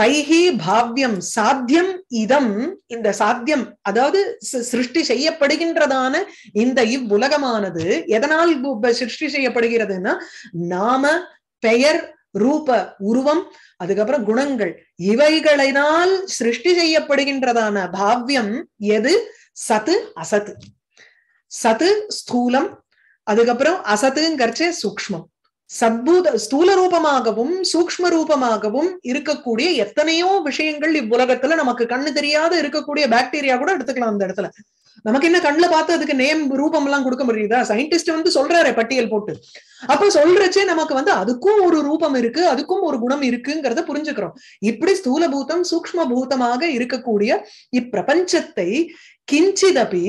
தைஹி பாவ்யம் சாத்தியம் இதம் இந்த சாத்தியம் அதாவது சிருஷ்டி செய்யப்படுகின்றதான இந்த இவ்வுலகமானது எதனால் சிருஷ்டி செய்யப்படுகிறதுன்னா நாம பெயர் ரூப உருவம் அதுக்கப்புறம் குணங்கள் இவைகளினால் சிருஷ்டி செய்யப்படுகின்றதான பாவ்யம் எது சத்து அசத்து சத்து ஸ்தூலம் அதுக்கப்புறம் அசத்துங்கிறச்சே சூக்மம் சத்பூத ஸ்தூல ரூபமாகவும் சூக்ம ரூபமாகவும் இருக்கக்கூடிய எத்தனையோ விஷயங்கள் இவ்வுலகத்துல நமக்கு கண்ணு தெரியாத இருக்கக்கூடிய பாக்டீரியா கூட எடுத்துக்கலாம் அந்த இடத்துல நமக்கு என்ன கண்ணுல பார்த்து அதுக்கு நேம் ரூபம் எல்லாம் கொடுக்க முடியுதா சயின்டிஸ்ட் வந்து சொல்றாரு பட்டியல் போட்டு அப்ப சொல்றச்சே நமக்கு வந்து அதுக்கும் ஒரு ரூபம் இருக்கு அதுக்கும் ஒரு குணம் இருக்குங்கிறத புரிஞ்சுக்கிறோம் இப்படி ஸ்தூல பூதம் சூக்ம பூதமாக இருக்கக்கூடிய இப்பிரபஞ்சத்தை கிஞ்சிதபி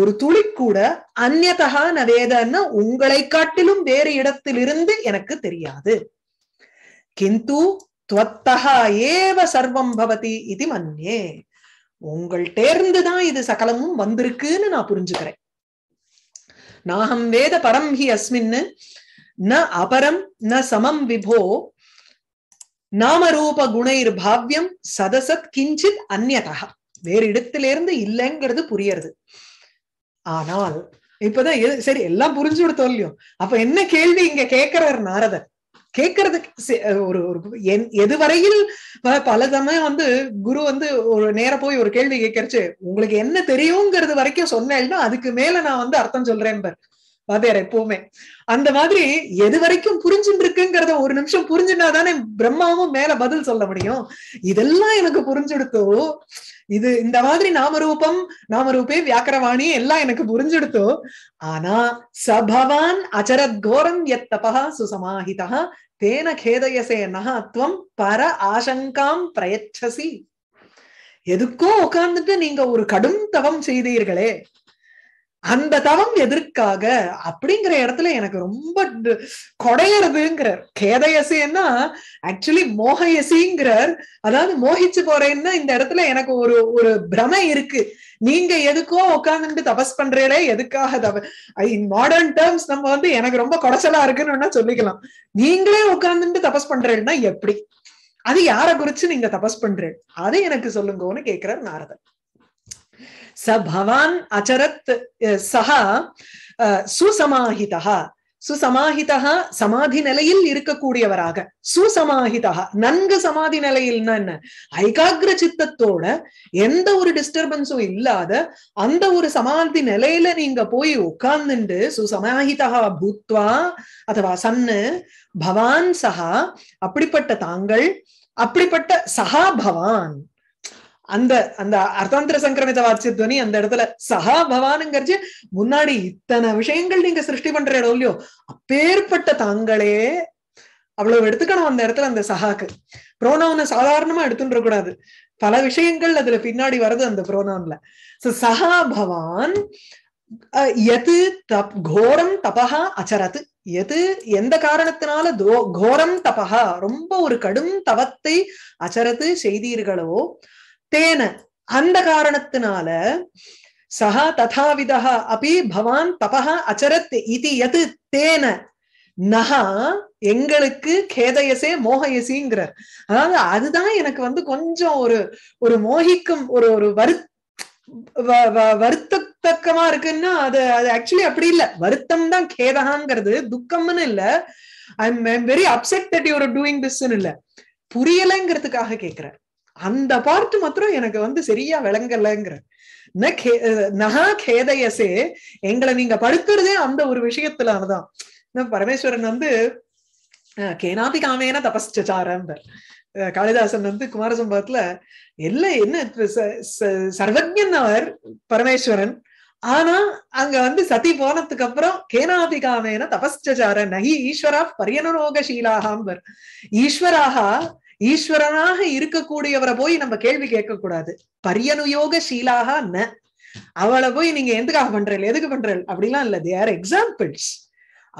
ஒரு துளி கூட அந்நதகா வேதன்னு உங்களை காட்டிலும் வேறு இடத்திலிருந்து எனக்கு தெரியாது கிந்து துவத்தகா ஏவ சர்வம் பவதி இது மன்னே உங்கள் தேர்ந்துதான் இது சகலமும் வந்திருக்குன்னு நான் புரிஞ்சுக்கிறேன் நாகம் வேத பரம் ஹி அஸ்மின்னு ந அபரம் ந சமம் விபோ நாமரூப குணைர் பாவ்யம் சதசத் கிஞ்சித் அந்நதகா வேறு இடத்திலிருந்து இல்லைங்கிறது புரியறது ஆனால் இப்பதான் சரி எல்லாம் புரிஞ்சு கொடுத்தோம் இல்லையோ அப்ப என்ன கேள்வி இங்க கேட்கிறார் நாரதர் கேட்கறது ஒரு ஒரு எதுவரையில் பல சமயம் வந்து குரு வந்து ஒரு நேர போய் ஒரு கேள்வி கேட்கறச்சு உங்களுக்கு என்ன தெரியுங்கிறது வரைக்கும் சொன்னேன்னா அதுக்கு மேல நான் வந்து அர்த்தம் சொல்றேன் பார் வாத்தியார் எப்பவுமே அந்த மாதிரி எது வரைக்கும் புரிஞ்சுட்டு இருக்குங்கிறத ஒரு நிமிஷம் புரிஞ்சுனா தானே பிரம்மாவும் மேல பதில் சொல்ல முடியும் இதெல்லாம் எனக்கு புரிஞ்சுடுத்தோ இது இந்த மாதிரி நாமரூபம் நாமரூபே வியாக்கரவாணி எல்லாம் எனக்கு புரிஞ்செடுத்தோ ஆனா சபவான் அச்சரத் கோரம் சுசமாஹிதா தேன கேதயசே நகாத்வம் பர ஆசங்காம் பிரயச்சசி எதுக்கோ உட்கார்ந்துட்டு நீங்க ஒரு கடும் தவம் செய்தீர்களே அந்த தவம் எதற்காக அப்படிங்கிற இடத்துல எனக்கு ரொம்ப கொடையறதுங்கிறார் கேதயசின்னா ஆக்சுவலி மோகயசிங்கிறார் அதாவது மோகிச்சு போறேன்னா இந்த இடத்துல எனக்கு ஒரு ஒரு பிரமை இருக்கு நீங்க எதுக்கோ உட்காந்துட்டு தபஸ் பண்றீங்களே எதுக்காக தப இன் மாடர்ன் டேர்ம்ஸ் நம்ம வந்து எனக்கு ரொம்ப குடைச்சலா இருக்குன்னு சொல்லிக்கலாம் நீங்களே உட்காந்துட்டு தபஸ் பண்றீங்கன்னா எப்படி அது யாரை குறிச்சு நீங்க தபஸ் பண்றீங்க அதை எனக்கு சொல்லுங்கன்னு கேக்குறார் நாரதன் ச பவான் அச்சரத் சஹா சுசமாஹிதா சுசமாஹிதா சமாதி நிலையில் இருக்கக்கூடியவராக சுசமாஹிதா நன்கு சமாதி நிலையில்னா என்ன ஐகாகிர சித்தத்தோட எந்த ஒரு டிஸ்டர்பன்ஸும் இல்லாத அந்த ஒரு சமாதி நிலையில நீங்க போய் உட்கார்ந்துண்டு சுசமாஹிதா பூத்வா அதுவா சன்னு பவான் சஹா அப்படிப்பட்ட தாங்கள் அப்படிப்பட்ட சஹா பவான் அந்த அந்த அர்த்தாந்திர சங்கிரமித துவனி அந்த இடத்துல சஹா பவானுங்கிறச்சு முன்னாடி இத்தனை விஷயங்கள் நீங்க சிருஷ்டி பண்ற இடம் இல்லையோ அப்பேற்பட்ட தாங்களே அவ்வளவு எடுத்துக்கணும் அந்த இடத்துல அந்த சஹாக்கு புரோனவுனை சாதாரணமா எடுத்துட்டு கூடாது பல விஷயங்கள் அதுல பின்னாடி வர்றது அந்த புரோனவுன்ல சஹா பவான் எது தப் கோரம் தபஹா அச்சரத்து எது எந்த காரணத்தினால தோ கோரம் தபஹா ரொம்ப ஒரு கடும் தவத்தை அச்சரத்து செய்தீர்களோ தேன அந்த காரணத்தினால சஹா ததாவிதா அப்படி பவான் தபா அச்சரத் இது எது தேன நகா எங்களுக்கு கேதயசே மோகயசிங்கிறார் அதாவது அதுதான் எனக்கு வந்து கொஞ்சம் ஒரு ஒரு மோகிக்கும் ஒரு ஒரு வரு வருத்தத்தக்கமா இருக்குன்னா அது அது ஆக்சுவலி அப்படி இல்ல வருத்தம் தான் கேதகாங்கிறது துக்கம்னு இல்ல I am very upset that you're doing this இல்ல புரியலைங்கிறதுக்காக கேக்குறேன் அந்த பார்ட் மாத்திரம் எனக்கு வந்து சரியா விளங்கலைங்கிற நகா கேதையசே எங்களை நீங்க படுக்கிறதே அந்த ஒரு விஷயத்துலதான் பரமேஸ்வரன் வந்து கேனாபி காமேன தபஸ்சாரம்பர் காளிதாசன் வந்து குமாரசம்பவத்துல எல்லாம் என்ன சர்வஜன் அவர் பரமேஸ்வரன் ஆனா அங்க வந்து சதி போனதுக்கு அப்புறம் கேனாபி காமேன தபஸ்சார நகி ஈஸ்வரா பரியனரோக ஈஸ்வராக ஈஸ்வரனாக இருக்கக்கூடியவரை போய் நம்ம கேள்வி கேட்கக்கூடாது பரியனுயோக சீலாக என்ன அவளை போய் நீங்க எதுக்காக பண்றீள் எதுக்கு பண்றீள் அப்படிலாம் இல்ல தேர் எக்ஸாம்பிள்ஸ்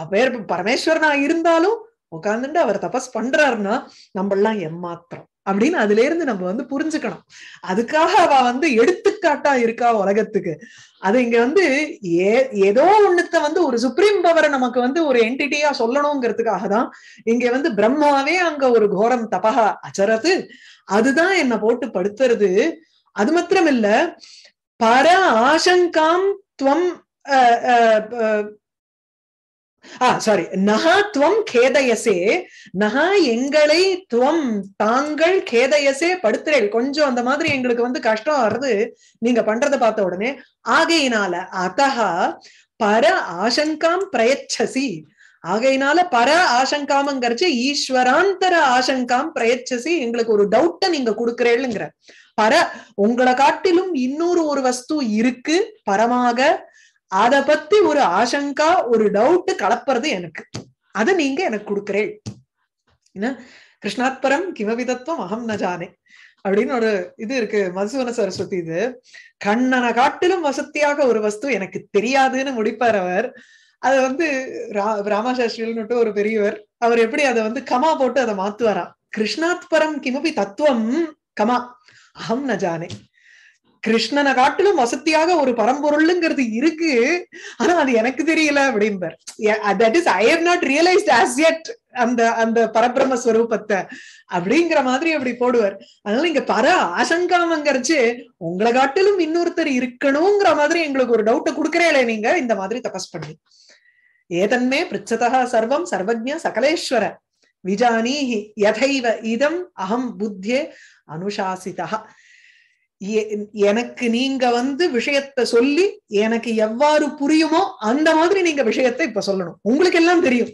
அப்பேர் பரமேஸ்வரனா இருந்தாலும் உட்காந்துட்டு அவர் தபஸ் பண்றாருன்னா நம்மளாம் எம்மாத்திரம் அப்படின்னு அதுல இருந்து நம்ம வந்து புரிஞ்சுக்கணும் அதுக்காக அவ வந்து எடுத்துக்காட்டா இருக்கா உலகத்துக்கு அது இங்க வந்து ஏ ஏதோ ஒண்ணுத்த வந்து ஒரு சுப்ரீம் பவரை நமக்கு வந்து ஒரு என்டிட்டியா சொல்லணுங்கிறதுக்காக தான் இங்க வந்து பிரம்மாவே அங்க ஒரு கோரம் தபா அச்சரது அதுதான் என்னை போட்டு படுத்துறது அது மாத்திரம் இல்ல பர ஆசங்காம் துவம் ஆ சாரி நகா துவம் கேதயசே நகா எங்களை துவம் தாங்கள் கேதயசே படுத்துறேள் கொஞ்சம் அந்த மாதிரி எங்களுக்கு வந்து கஷ்டம் வருது நீங்க பண்றதை பார்த்த உடனே ஆகையினால அத்தகா பர ஆசங்காம் பிரயச்சசி ஆகையினால பர ஆசங்காமங்கிறச்சு ஈஸ்வராந்தர ஆசங்காம் பிரயச்சசி எங்களுக்கு ஒரு டவுட்டை நீங்க கொடுக்குறேளுங்கிற பர உங்களை காட்டிலும் இன்னொரு ஒரு வஸ்து இருக்கு பரமாக அத பத்தி ஒரு ஆசங்கா ஒரு டவுட் கலப்புறது எனக்கு அதை நீங்க எனக்கு கொடுக்குறேன் கிருஷ்ணாத்பரம் கிமவிதத்துவம் அகம் நஜானே அப்படின்னு ஒரு இது இருக்கு மதுசூன சரஸ்வதி இது கண்ணனை காட்டிலும் வசதியாக ஒரு வஸ்து எனக்கு தெரியாதுன்னு முடிப்பார் அவர் அது வந்து ரா ஒரு பெரியவர் அவர் எப்படி அதை வந்து கமா போட்டு அதை மாத்துவாராம் கிருஷ்ணாத்பரம் கிமபி தத்துவம் கமா அகம் நஜானே கிருஷ்ணனை காட்டிலும் வசதியாக ஒரு பரம்பொருளுங்கிறது இருக்கு ஆனா அது எனக்கு தெரியல அப்படின்பர் that is I have not realised as yet அந்த அந்த பரபிரம ஸ்வரூபத்தை அப்படிங்கிற மாதிரி அப்படி போடுவார் அதனால இங்க பர ஆசங்காமங்கரிச்சு உங்களை காட்டிலும் இன்னொருத்தர் இருக்கணுங்கிற மாதிரி எங்களுக்கு ஒரு டவுட்டை கொடுக்கறேல நீங்க இந்த மாதிரி தபஸ் பண்ணி ஏதன்மே பிரிச்சதா சர்வம் சர்வஜ்ய சகலேஸ்வர விஜானீஹி யதைவ இதம் அகம் புத்தியே அனுசாசிதா எனக்கு நீங்க வந்து விஷயத்த சொல்லி எனக்கு எவ்வாறு புரியுமோ அந்த மாதிரி நீங்க விஷயத்த இப்ப சொல்லணும் உங்களுக்கு எல்லாம் தெரியும்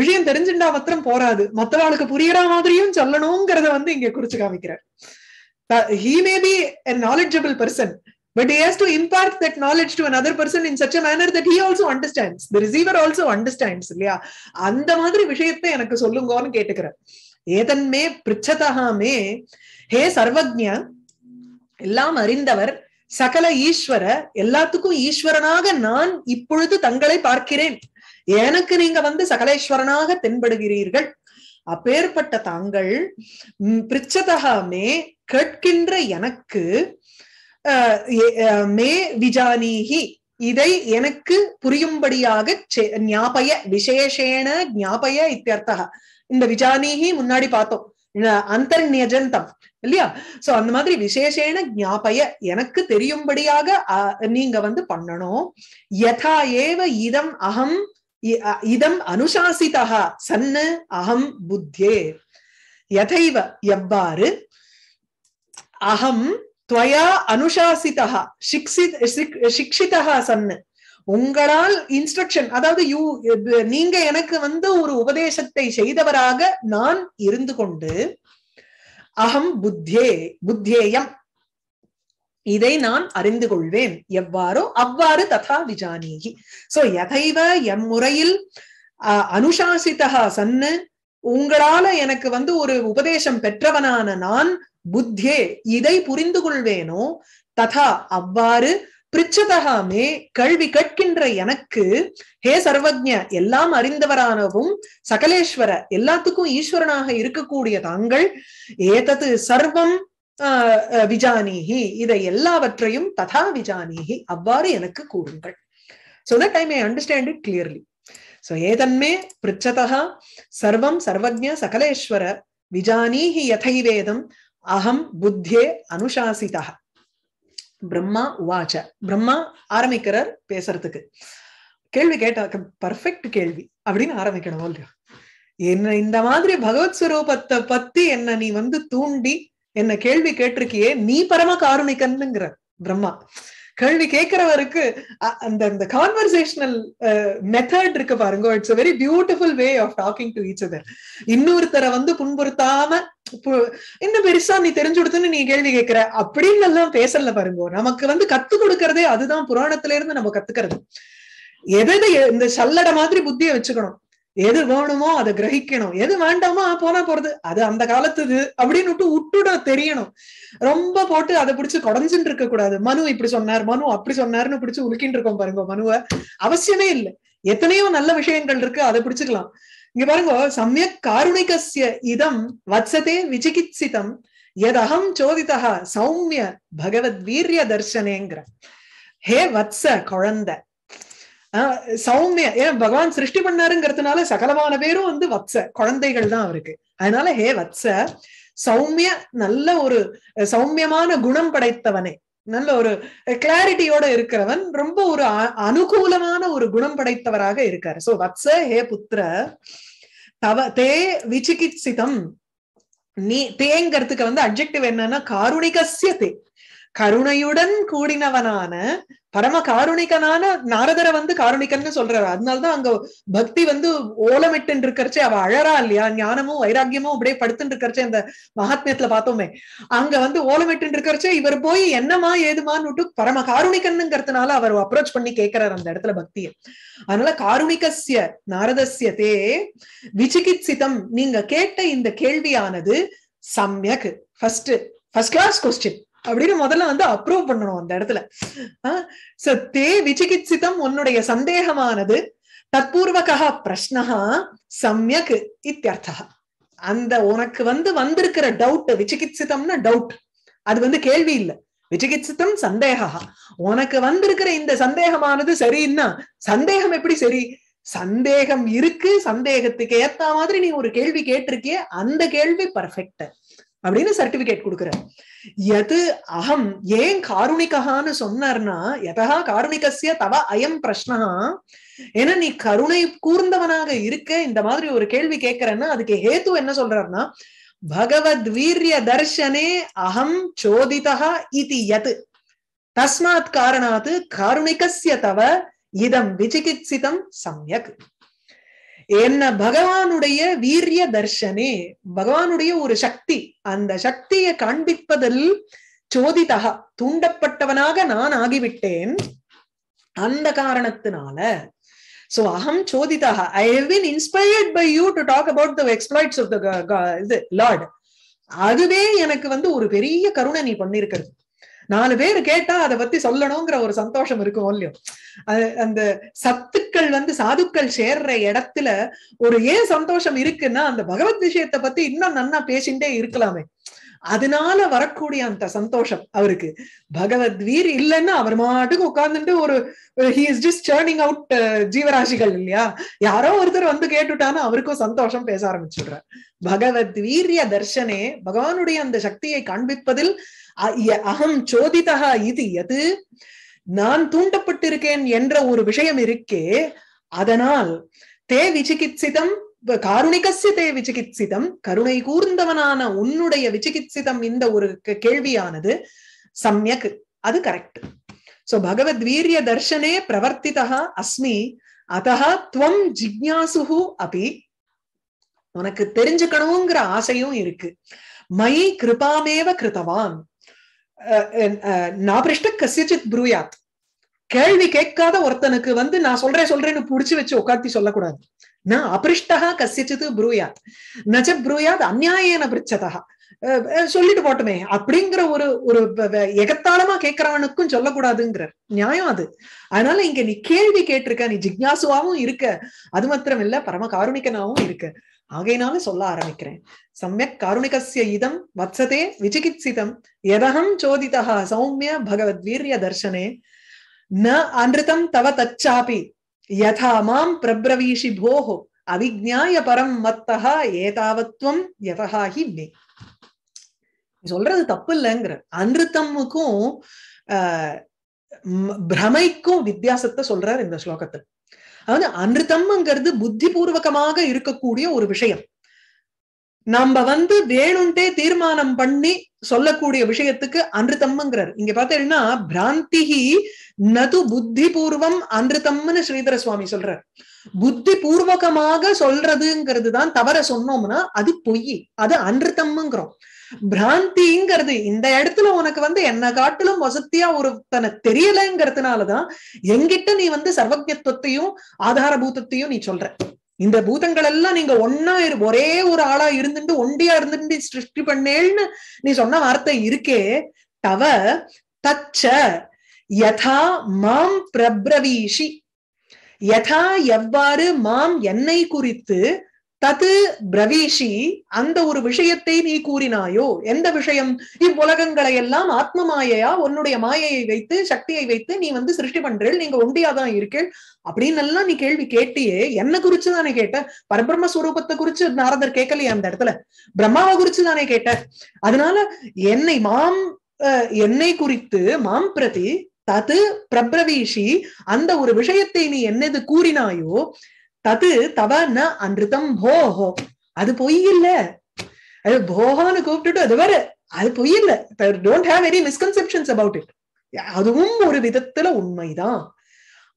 விஷயம் தெரிஞ்சுட்டா மாத்திரம் போராது மற்றவாளுக்கு புரியற மாதிரியும் சொல்லணுங்கிறத வந்து இங்க குறிச்சு காமிக்கிறார் he may be a knowledgeable person but he has to impart that knowledge to another person in such manner that he also understands the receiver also understands இல்லையா அந்த மாதிரி விஷயத்தை எனக்கு சொல்லுங்கன்னு கேட்டுக்கிறேன் ஏதன்மே பிரிச்சதா ஹே சர்வஜ எல்லாம் அறிந்தவர் சகல ஈஸ்வர எல்லாத்துக்கும் ஈஸ்வரனாக நான் இப்பொழுது தங்களை பார்க்கிறேன் எனக்கு நீங்க வந்து சகலேஸ்வரனாக தென்படுகிறீர்கள் அப்பேற்பட்ட தாங்கள் பிரிச்சதகமே கேட்கின்ற எனக்கு மே விஜானீகி இதை எனக்கு புரியும்படியாக ஞாபய விசேஷேன ஞாபய இத்தியர்த்தக இந்த விஜானீகி முன்னாடி பார்த்தோம் அந்தர்நியஜந்தம் இல்லையா சோ அந்த மாதிரி விசேஷேன ஞாபய எனக்கு தெரியும்படியாக நீங்க வந்து பண்ணணும் யதா ஏவ இதம் அகம் இதம் அனுசாசிதா சன்னு அகம் புத்தியே யதைவ எவ்வாறு அகம் துவயா அனுசாசிதா சிக்ஷித் சிக்ஷிதா சன்னு உங்களால் இன்ஸ்ட்ரக்ஷன் அதாவது யூ நீங்க எனக்கு வந்து ஒரு உபதேசத்தை செய்தவராக நான் இருந்து கொண்டு அகம் புத்தியே புத்தியேயம் இதை நான் அறிந்து கொள்வேன் எவ்வாறோ அவ்வாறு ததா விஜானேகி சோ எதைவ எம் முறையில் அனுசாசிதா சன்னு உங்களால எனக்கு வந்து ஒரு உபதேசம் பெற்றவனான நான் புத்தியே இதை புரிந்து கொள்வேனோ ததா அவ்வாறு பிரிச்சதகாமே கல்வி கேட்கின்ற எனக்கு ஹே சர்வஜ எல்லாம் அறிந்தவரானவும் சகலேஸ்வர எல்லாத்துக்கும் ஈஸ்வரனாக இருக்கக்கூடிய தாங்கள் ஏதது சர்வம் விஜானிஹி இதை எல்லாவற்றையும் ததா விஜானிஹி அவ்வாறு எனக்கு கூறுங்கள் so that I may understand it clearly so ஏதன்மே பிரிச்சதா சர்வம் சர்வஜ சகலேஸ்வர விஜானீஹி யதைவேதம் அகம் புத்தியே அனுஷாசிதா பிரம்மா உவாச்ச பிரம்மா ஆரம்பிக்கிறார் பேசுறதுக்கு கேள்வி கேட்ட பர்ஃபெக்ட் கேள்வி அப்படின்னு ஆரம்பிக்கணும் இல்லையா என்ன இந்த மாதிரி பகவத் ஸ்வரூபத்தை பத்தி என்ன நீ வந்து தூண்டி என்ன கேள்வி கேட்டிருக்கியே நீ பரம காருணிகன்னுங்கிற பிரம்மா கேள்வி கேட்கிறவருக்கு அந்த அந்த கான்வர்சேஷனல் மெத்தட் இருக்கு பாருங்க it's a very beautiful way of talking to each other இன்னொருத்தரை வந்து புண்புறுத்தாம இந்த பெருசா நீ தெரிஞ்சு கொடுத்துன்னு நீ கேள்வி கேட்கிற அப்படின்னு எல்லாம் பேசல பாருங்க நமக்கு வந்து கத்து கொடுக்கறதே அதுதான் புராணத்துல இருந்து நம்ம கத்துக்கிறது எதை இந்த சல்லட மாதிரி புத்திய வச்சுக்கணும் எது வேணுமோ அதை கிரகிக்கணும் எது வேண்டாமோ போனா போறது அது அந்த காலத்துது அப்படின்னு விட்டு விட்டுட தெரியணும் ரொம்ப போட்டு அதை பிடிச்சு குடஞ்சுட்டு இருக்க கூடாது மனு இப்படி சொன்னார் மனு அப்படி சொன்னார்னு பிடிச்சு உலுக்கிட்டு இருக்கோம் பாருங்க மனுவை அவசியமே இல்லை எத்தனையோ நல்ல விஷயங்கள் இருக்கு அதை பிடிச்சுக்கலாம் இங்க பாருங்க சமயக் காருணிகசிய இதம் வச்சதே விசிகித்சிதம் எதகம் சோதிதா சௌமிய பகவத் வீரிய தர்சனேங்கிற ஹே வத்ச குழந்தை சௌமிய ஏன் பகவான் சிருஷ்டி பண்ணாருங்கிறதுனால சகலமான பேரும் வந்து வத்ச குழந்தைகள் தான் அவருக்கு அதனால ஹே வத்ச சௌமிய நல்ல ஒரு சௌமியமான குணம் படைத்தவனே நல்ல ஒரு கிளாரிட்டியோட இருக்கிறவன் ரொம்ப ஒரு அனுகூலமான ஒரு குணம் படைத்தவராக இருக்காரு சோ வத்ச ஹே புத்திர தவ தே விசிகித்சிதம் நீ தேங்கிறதுக்கு வந்து அப்ஜெக்டிவ் என்னன்னா காருணிகசிய தே கருணையுடன் கூடினவனான பரம காருணிகனான நாரதரை வந்து காரணிகன் சொல்றாரு அதனாலதான் அங்க பக்தி வந்து ஓலமிட்டு இருக்கிறச்சு அவ அழறா இல்லையா ஞானமும் வைராக்கியமும் அப்படியே படுத்துட்டு இருக்கிறச்சே அந்த மகாத்மியத்துல பார்த்தோமே அங்க வந்து ஓலமிட்டு இருக்கிறச்சே இவர் போய் என்னமா ஏதுமான்னு பரம காருணிகன்னுங்கிறதுனால அவர் அப்ரோச் பண்ணி கேட்கிறார் அந்த இடத்துல பக்தியை அதனால காருணிகசிய நாரதசிய தே விசிகித்சிதம் நீங்க கேட்ட இந்த கேள்வியானது சம்யக் ஃபர்ஸ்ட் ஃபர்ஸ்ட் கிளாஸ் கொஸ்டின் அப்படின்னு முதல்ல வந்து அப்ரூவ் பண்ணணும் அந்த இடத்துல தே விசிகிச்சிதம் உன்னுடைய சந்தேகமானது தத்பூர்வகா பிரஷ்னஹா சமயக் இத்தியர்த்தா அந்த உனக்கு வந்து வந்திருக்கிற டவுட் விசிகிச்சிதம்னா டவுட் அது வந்து கேள்வி இல்லை விசிகித்சிதம் சந்தேகா உனக்கு வந்திருக்கிற இந்த சந்தேகமானது சரின்னா சந்தேகம் எப்படி சரி சந்தேகம் இருக்கு சந்தேகத்துக்கு ஏத்த மாதிரி நீ ஒரு கேள்வி கேட்டிருக்கிய அந்த கேள்வி பர்ஃபெக்ட் அப்படின்னு சர்டிபிகேட் கொடுக்குற எது அகம் ஏன் காருணிகான்னு சொன்னார்னா எதா காருணிகசிய தவ அயம் பிரஷ்னா ஏன்னா நீ கருணை கூர்ந்தவனாக இருக்க இந்த மாதிரி ஒரு கேள்வி கேட்கிறன்னா அதுக்கு ஹேத்து என்ன சொல்றாருன்னா பகவத் வீரிய தர்ஷனே அகம் சோதிதா இது எது தஸ்மாத் காரணாது காருணிகசிய தவ இதம் விசிகித்சிதம் சமயக் என்ன பகவானுடைய வீரிய தர்ஷனே பகவானுடைய ஒரு சக்தி அந்த சக்தியை காண்பிப்பதில் சோதிதா தூண்டப்பட்டவனாக நான் ஆகிவிட்டேன் அந்த காரணத்தினால சோ அகம் சோதிதா I have been inspired by you to talk about the exploits of lord அதுவே எனக்கு வந்து ஒரு பெரிய கருணை நீ பண்ணிருக்கிறது நாலு பேர் கேட்டா அதை பத்தி சொல்லணுங்கிற ஒரு சந்தோஷம் இருக்கும் இல்லையோ அது அந்த சத்துக்கள் வந்து சாதுக்கள் சேர்ற இடத்துல ஒரு ஏன் சந்தோஷம் இருக்குன்னா அந்த பகவத் விஷயத்தை பத்தி இன்னும் நன்னா பேசிட்டே இருக்கலாமே அதனால வரக்கூடிய அந்த சந்தோஷம் அவருக்கு பகவத் வீர் இல்லைன்னா அவர் மாட்டுக்கு உட்கார்ந்துட்டு ஒரு he is just churning out ஜீவராசிகள் இல்லையா யாரோ ஒருத்தர் வந்து கேட்டுட்டானா அவருக்கும் சந்தோஷம் பேச ஆரம்பிச்சுடுறார் பகவத் வீரிய தர்ஷனே பகவானுடைய அந்த சக்தியை காண்பிப்பதில் அகம் சோதிதா இது எது நான் தூண்டப்பட்டிருக்கேன் என்ற ஒரு விஷயம் இருக்கே அதனால் தே விசிகித்சிதம் காருணிகசிய தே விசிகித்சிதம் கருணை கூர்ந்தவனான உன்னுடைய விசிகித்சிதம் இந்த ஒரு கேள்வியானது சமயக் அது கரெக்ட் சோ பகவத் வீரிய தர்ஷனே பிரவர்த்திதா அஸ்மி அதா துவம் ஜிக்யாசுகு அபி உனக்கு தெரிஞ்சுக்கணுங்கிற ஆசையும் இருக்கு மயி கிருபாமேவ கிருதவான் நான் பிருஷ்ட கசிச்சித் புரூயாத் கேள்வி கேட்காத ஒருத்தனுக்கு வந்து நான் சொல்றேன் சொல்றேன்னு புடிச்சு வச்சு உட்காத்தி சொல்லக்கூடாது न அபிருஷ்டா ப்ரூயாத் நச்ச ப்ரூயாத் அந்நியாயன பிரிச்சதா சொல்லிட்டு போட்டுமே அப்படிங்கிற ஒரு ஒரு எகத்தாளமா கேட்கிறவனுக்கும் சொல்லக்கூடாதுங்கிற நியாயம் அது அதனால இங்க நீ கேள்வி கேட்டிருக்க நீ ஜிக்யாசுவாவும் இருக்க அது மாத்திரம் இல்ல பரம காருணிகனாவும் இருக்க ஆகையினாலும் சொல்ல ஆரம்பிக்கிறேன் சமயக் காருணிகசிய இதம் வத்சதே விசிகித்சிதம் எதகம் சோதிதா சௌமிய பகவத் வீரிய தர்சனே ந அன்றிதம் தவ தச்சாபி யதா மாம் பிரபிரவீஷி போஹோ அவிஜாய பரம் மத்தா ஏதாவத்வம் யதஹாஹி மே சொல்றது தப்பு இல்லைங்கிற அனிருத்தமுக்கும் பிரமைக்கும் வித்தியாசத்தை சொல்றார் இந்த ஸ்லோகத்தில் அதாவது அனிருத்தம்ங்கிறது புத்தி பூர்வகமாக இருக்கக்கூடிய ஒரு விஷயம் நம்ம வந்து வேணுண்டே தீர்மானம் பண்ணி சொல்லக்கூடிய விஷயத்துக்கு அனிருத்தம்ங்கிறார் இங்க பார்த்தீங்கன்னா பிராந்திகி நது புத்தி பூர்வம் அமிர்தம்னு ஸ்ரீதர சுவாமி சொல்றார் புத்தி பூர்வகமாக சொல்றதுங்கிறது தான் தவற சொன்னோம்னா அது பொய் அது அன்றுத்தம்ங்கிறோம் பிராந்திங்கிறது இந்த இடத்துல உனக்கு வந்து என்ன காட்டிலும் வசத்தியா ஒருத்தனை தெரியலங்கிறதுனாலதான் எங்கிட்ட நீ வந்து சர்வஜத்துவத்தையும் ஆதாரபூதத்தையும் நீ சொல்ற இந்த பூதங்கள் எல்லாம் நீங்க ஒன்னா ஒரே ஒரு ஆளா இருந்துட்டு ஒண்டியா இருந்துட்டு சிருஷ்டி பண்ணேன்னு நீ சொன்ன வார்த்தை இருக்கே தவ தச்ச யதா மாம் பிரபிரவீஷி யதா எவ்வாறு மாம் என்னை குறித்து தது பிரவீஷி அந்த ஒரு விஷயத்தை நீ கூறினாயோ எந்த விஷயம் இவ்வுலகங்களை எல்லாம் ஆத்ம மாயையா உன்னுடைய மாயையை வைத்து சக்தியை வைத்து நீ வந்து சிருஷ்டி பண்றீள் நீங்க ஒண்டியாதான் இருக்கீள் அப்படின்னு எல்லாம் நீ கேள்வி கேட்டியே என்ன குறிச்சு தானே கேட்ட பரபிரம்ம ஸ்வரூபத்தை குறிச்சு நாரதர் கேட்கலையே அந்த இடத்துல பிரம்மாவை குறிச்சு தானே கேட்ட அதனால என்னை மாம் என்னை குறித்து மாம் பிரதி தது பிரபிரவீஷி அந்த ஒரு விஷயத்தை நீ என்னது கூறினாயோ தது தவ ந அன்றுதம் போஹோ அது பொய் இல்ல அது போகான்னு கூப்பிட்டுட்டு அது வேற அது பொய் இல்ல don't have any misconceptions about it அதுவும் ஒரு விதத்துல உண்மைதான்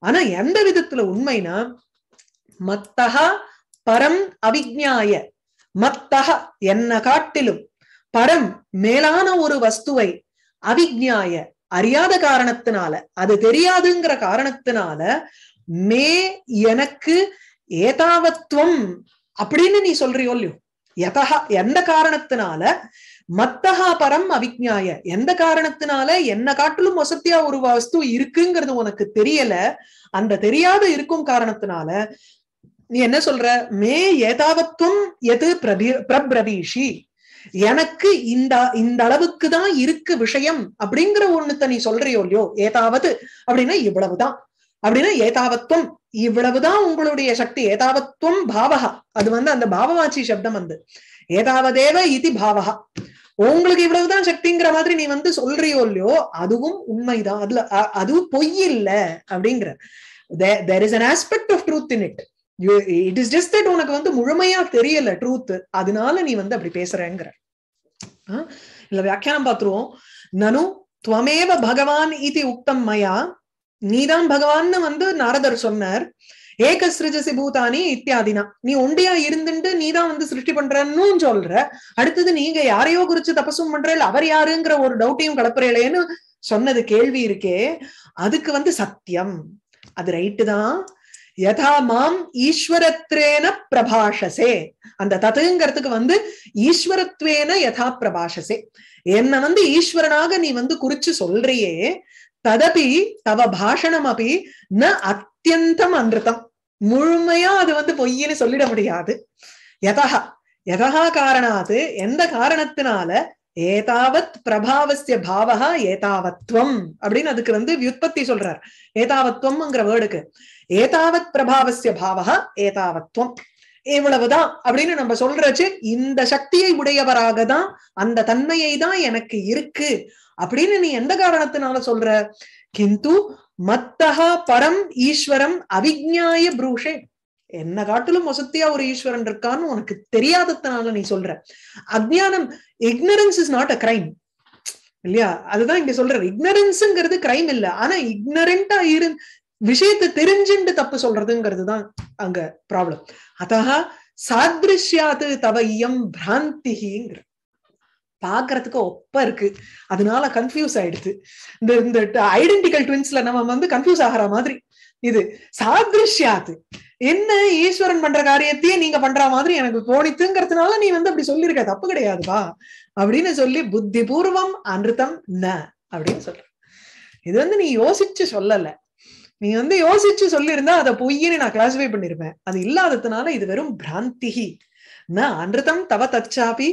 ஆனா எந்த விதத்துல உண்மைனா மத்தகா பரம் அவிஜாய மத்தக என்ன காட்டிலும் பரம் மேலான ஒரு வஸ்துவை அவிஜாய அறியாத காரணத்தினால அது தெரியாதுங்கிற காரணத்தினால மே எனக்கு ஏதாவத்துவம் அப்படின்னு நீ சொல்றியோ இல்லையோ எதா எந்த காரணத்தினால மத்தகா பரம் அவிஜ்ஞாய எந்த காரணத்தினால என்ன காட்டிலும் வசத்தியா ஒரு வஸ்து இருக்குங்கிறது உனக்கு தெரியல அந்த தெரியாத இருக்கும் காரணத்தினால நீ என்ன சொல்ற மே ஏதாவத்துவம் எது பிரபி பிரபிரதீஷி எனக்கு இந்த இந்த அளவுக்கு தான் இருக்கு விஷயம் அப்படிங்கிற ஒண்ணுத்த நீ சொல்றியோ இல்லையோ ஏதாவது அப்படின்னா இவ்வளவுதான் அப்படின்னா ஏதாவத்துவம் இவ்வளவுதான் உங்களுடைய சக்தி ஏதாவத்துவம் பாவகா அது வந்து அந்த பாவவாச்சி சப்தம் வந்து ஏதாவதேவ இது பாவகா உங்களுக்கு இவ்வளவுதான் சக்திங்கிற மாதிரி நீ வந்து சொல்றியோ இல்லையோ அதுவும் உண்மைதான் அதுல அதுவும் பொய் இல்லை அப்படிங்கிற there is an aspect of truth in it it is just that உனக்கு வந்து முழுமையா தெரியல ட்ரூத் அதனால நீ வந்து அப்படி பேசுறேங்கிற இல்ல வியாக்கியானம் பாத்துருவோம் நனு துவமேவ பகவான் இது உக்தம் மயா நீதான் பகவான்னு வந்து நாரதர் சொன்னார் ஏக சிருஜசி பூதானி இத்தியாதினா நீ ஒண்டியா இருந்துட்டு நீ தான் வந்து சிருஷ்டி பண்றன்னு சொல்ற அடுத்தது நீங்க யாரையோ குறிச்சு தபசும் பண்றேன் அவர் யாருங்கிற ஒரு டவுட்டையும் கலப்புறையிலேன்னு சொன்னது கேள்வி இருக்கே அதுக்கு வந்து சத்தியம் அது ரைட்டு தான் யதா மாம் ஈஸ்வரத்ரேன பிரபாஷசே அந்த தத்துங்கிறதுக்கு வந்து ஈஸ்வரத்வேன யதா பிரபாஷசே என்ன வந்து ஈஸ்வரனாக நீ வந்து குறிச்சு சொல்றியே ததபி தவ பாஷணம் அப்படி ந அத்தியந்தம் அன்றுத்தம் முழுமையா அது வந்து பொய்யின்னு சொல்லிட முடியாது யதா யதா காரணாது எந்த காரணத்தினால ஏதாவத் பிரபாவசிய பாவகா ஏதாவத்வம் அப்படின்னு அதுக்கு வந்து வியுற்பத்தி சொல்றார் ஏதாவத்வம்ங்கிற வேர்டுக்கு ஏதாவத் பிரபாவசிய பாவா ஏதாவத்வம் இவ்வளவுதான் அப்படின்னு நம்ம சொல்றச்சு இந்த சக்தியை உடையவராக தான் அந்த தன்மையை தான் எனக்கு இருக்கு அப்படின்னு நீ எந்த காரணத்தினால சொல்ற கிந்து மத்தகா பரம் ஈஸ்வரம் அவிஜ்ஞாய புரூஷே என்ன காட்டிலும் வசத்தியா ஒரு ஈஸ்வரன் இருக்கான்னு உனக்கு தெரியாததுனால நீ சொல்ற அஜ்ஞானம் ignorance is not a crime இல்லையா அதுதான் இங்க சொல்ற இக்னரன்ஸ்ங்கிறது கிரைம் இல்ல ஆனா இக்னரண்டா இரு விஷயத்தை தெரிஞ்சுண்டு தப்பு சொல்றதுங்கிறது தான் அங்க ப்ராப்ளம் அத்தகா சாத்ரிஷ்யாது தவையம் பிராந்திகிங்கிற பாக்குறதுக்கு ஒப்ப இருக்கு அதனால கன்ஃபியூஸ் ஆயிடுது இந்த இந்த ஐடென்டிக்கல் ட்வின்ஸ்ல நம்ம வந்து கன்ஃபியூஸ் ஆகிற மாதிரி இது சாதிருஷ்யாது என்ன ஈஸ்வரன் பண்ற காரியத்தையே நீங்க பண்ற மாதிரி எனக்கு தோணித்துங்கிறதுனால நீ வந்து அப்படி சொல்லியிருக்க தப்பு கிடையாதுவா அப்படின்னு சொல்லி புத்தி பூர்வம் அனிருத்தம் ந அப்படின்னு சொல்ற இது வந்து நீ யோசிச்சு சொல்லல நீ வந்து யோசிச்சு சொல்லியிருந்தா அதை பொய்ன்னு நான் கிளாஸிஃபை பண்ணிருப்பேன் அது இல்லாததுனால இது வெறும் பிராந்திகி ந அனிருதம் தவ தச்சாபி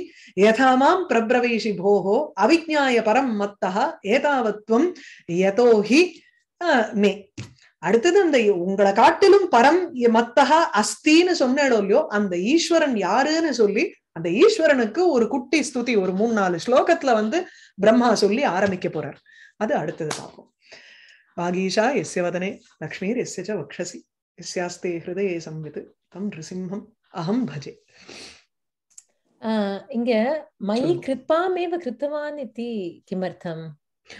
யதாமாம் பிரபிரவேஷி போகோ அவிஜாய பரம் மத்தா ஏதாவத்வம் எதோஹி மே அடுத்தது அந்த உங்களை காட்டிலும் பரம் மத்தகா அஸ்தின்னு சொன்னோ இல்லையோ அந்த ஈஸ்வரன் யாருன்னு சொல்லி அந்த ஈஸ்வரனுக்கு ஒரு குட்டி ஸ்துதி ஒரு மூணு நாலு ஸ்லோகத்துல வந்து பிரம்மா சொல்லி ஆரம்பிக்க போறார் அது அடுத்தது பார்ப்போம் எஸ்ய வதனே லக்ஷ்மீர் எஸ்ய ச வக்ஷசி எஸ்யாஸ்தே ஹிருதயே சம்வித் தம் नृसिंहम् अहं பஜே இங்க மயி கிருப்பாமேவ கிருத்தவான் இத்தி கிமர்த்தம்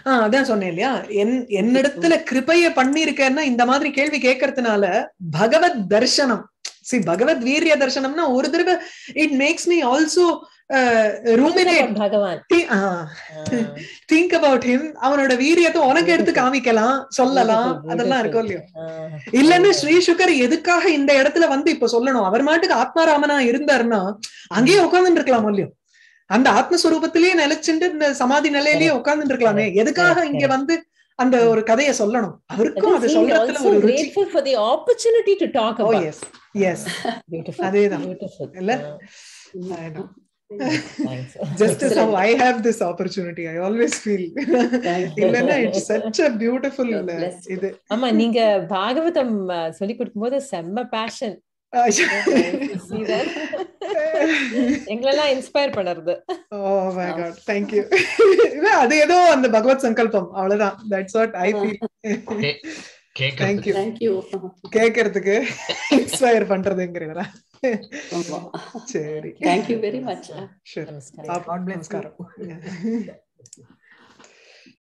ஆஹ் அதான் சொன்னேன் இல்லையா என் என்னிடத்துல கிருப்பைய பண்ணிருக்கேன்னா இந்த மாதிரி கேள்வி கேட்கறதுனால பகவத் தர்சனம் சி பகவத் வீரிய தர்சனம்னா ஒரு தடவை it makes me also ruminate பகவான் திங்க் அபவுட் ஹிம் அவனோட வீரியத்தை உனக்கு எடுத்து காமிக்கலாம் சொல்லலாம் அதெல்லாம் இருக்கும் இல்லையோ இல்லன்னு ஸ்ரீ சுகர் எதுக்காக இந்த இடத்துல வந்து இப்ப சொல்லணும் அவர் மாட்டுக்கு ஆத்மாராமனா இருந்தாருன்னா அங்கேயே உட்கார்ந்துட்டு இருக்கலாம் இல்லையோ அந்த ஆத்மஸ்வரூபத்திலேயே நிலைச்சுட்டு இந்த சமாதி நிலையிலேயே உட்கார்ந்துட்டு இருக்கலாமே எதுக்காக இங்க வந்து அந்த ஒரு கதையை சொல்லணும் அவருக்கும் அது சொல்றதுல ஒரு ருச்சி for the opportunity to talk about yes yes அதேதான் இல்ல just as how I have this opportunity, I always feel. இல்லைன்னா இட்ஸ் சச் அ பியூட்டிஃபுல் இது ஆமா நீங்க பாகவதம் சொல்லி கொடுக்கும்போது செம்ம பேஷன் எங்களெல்லாம் இன்ஸ்பயர் பண்ணுறது oh my god thank you அது ஏதோ அந்த பகவத் சங்கல்பம் அவ்வளவுதான் that's what I feel thank you thank you கேக்குறதுக்கு இன்ஸ்பயர் பண்றதுங்கிறீங்களா சரி thank you very much sure நமஸ்காரம் நமஸ்காரம்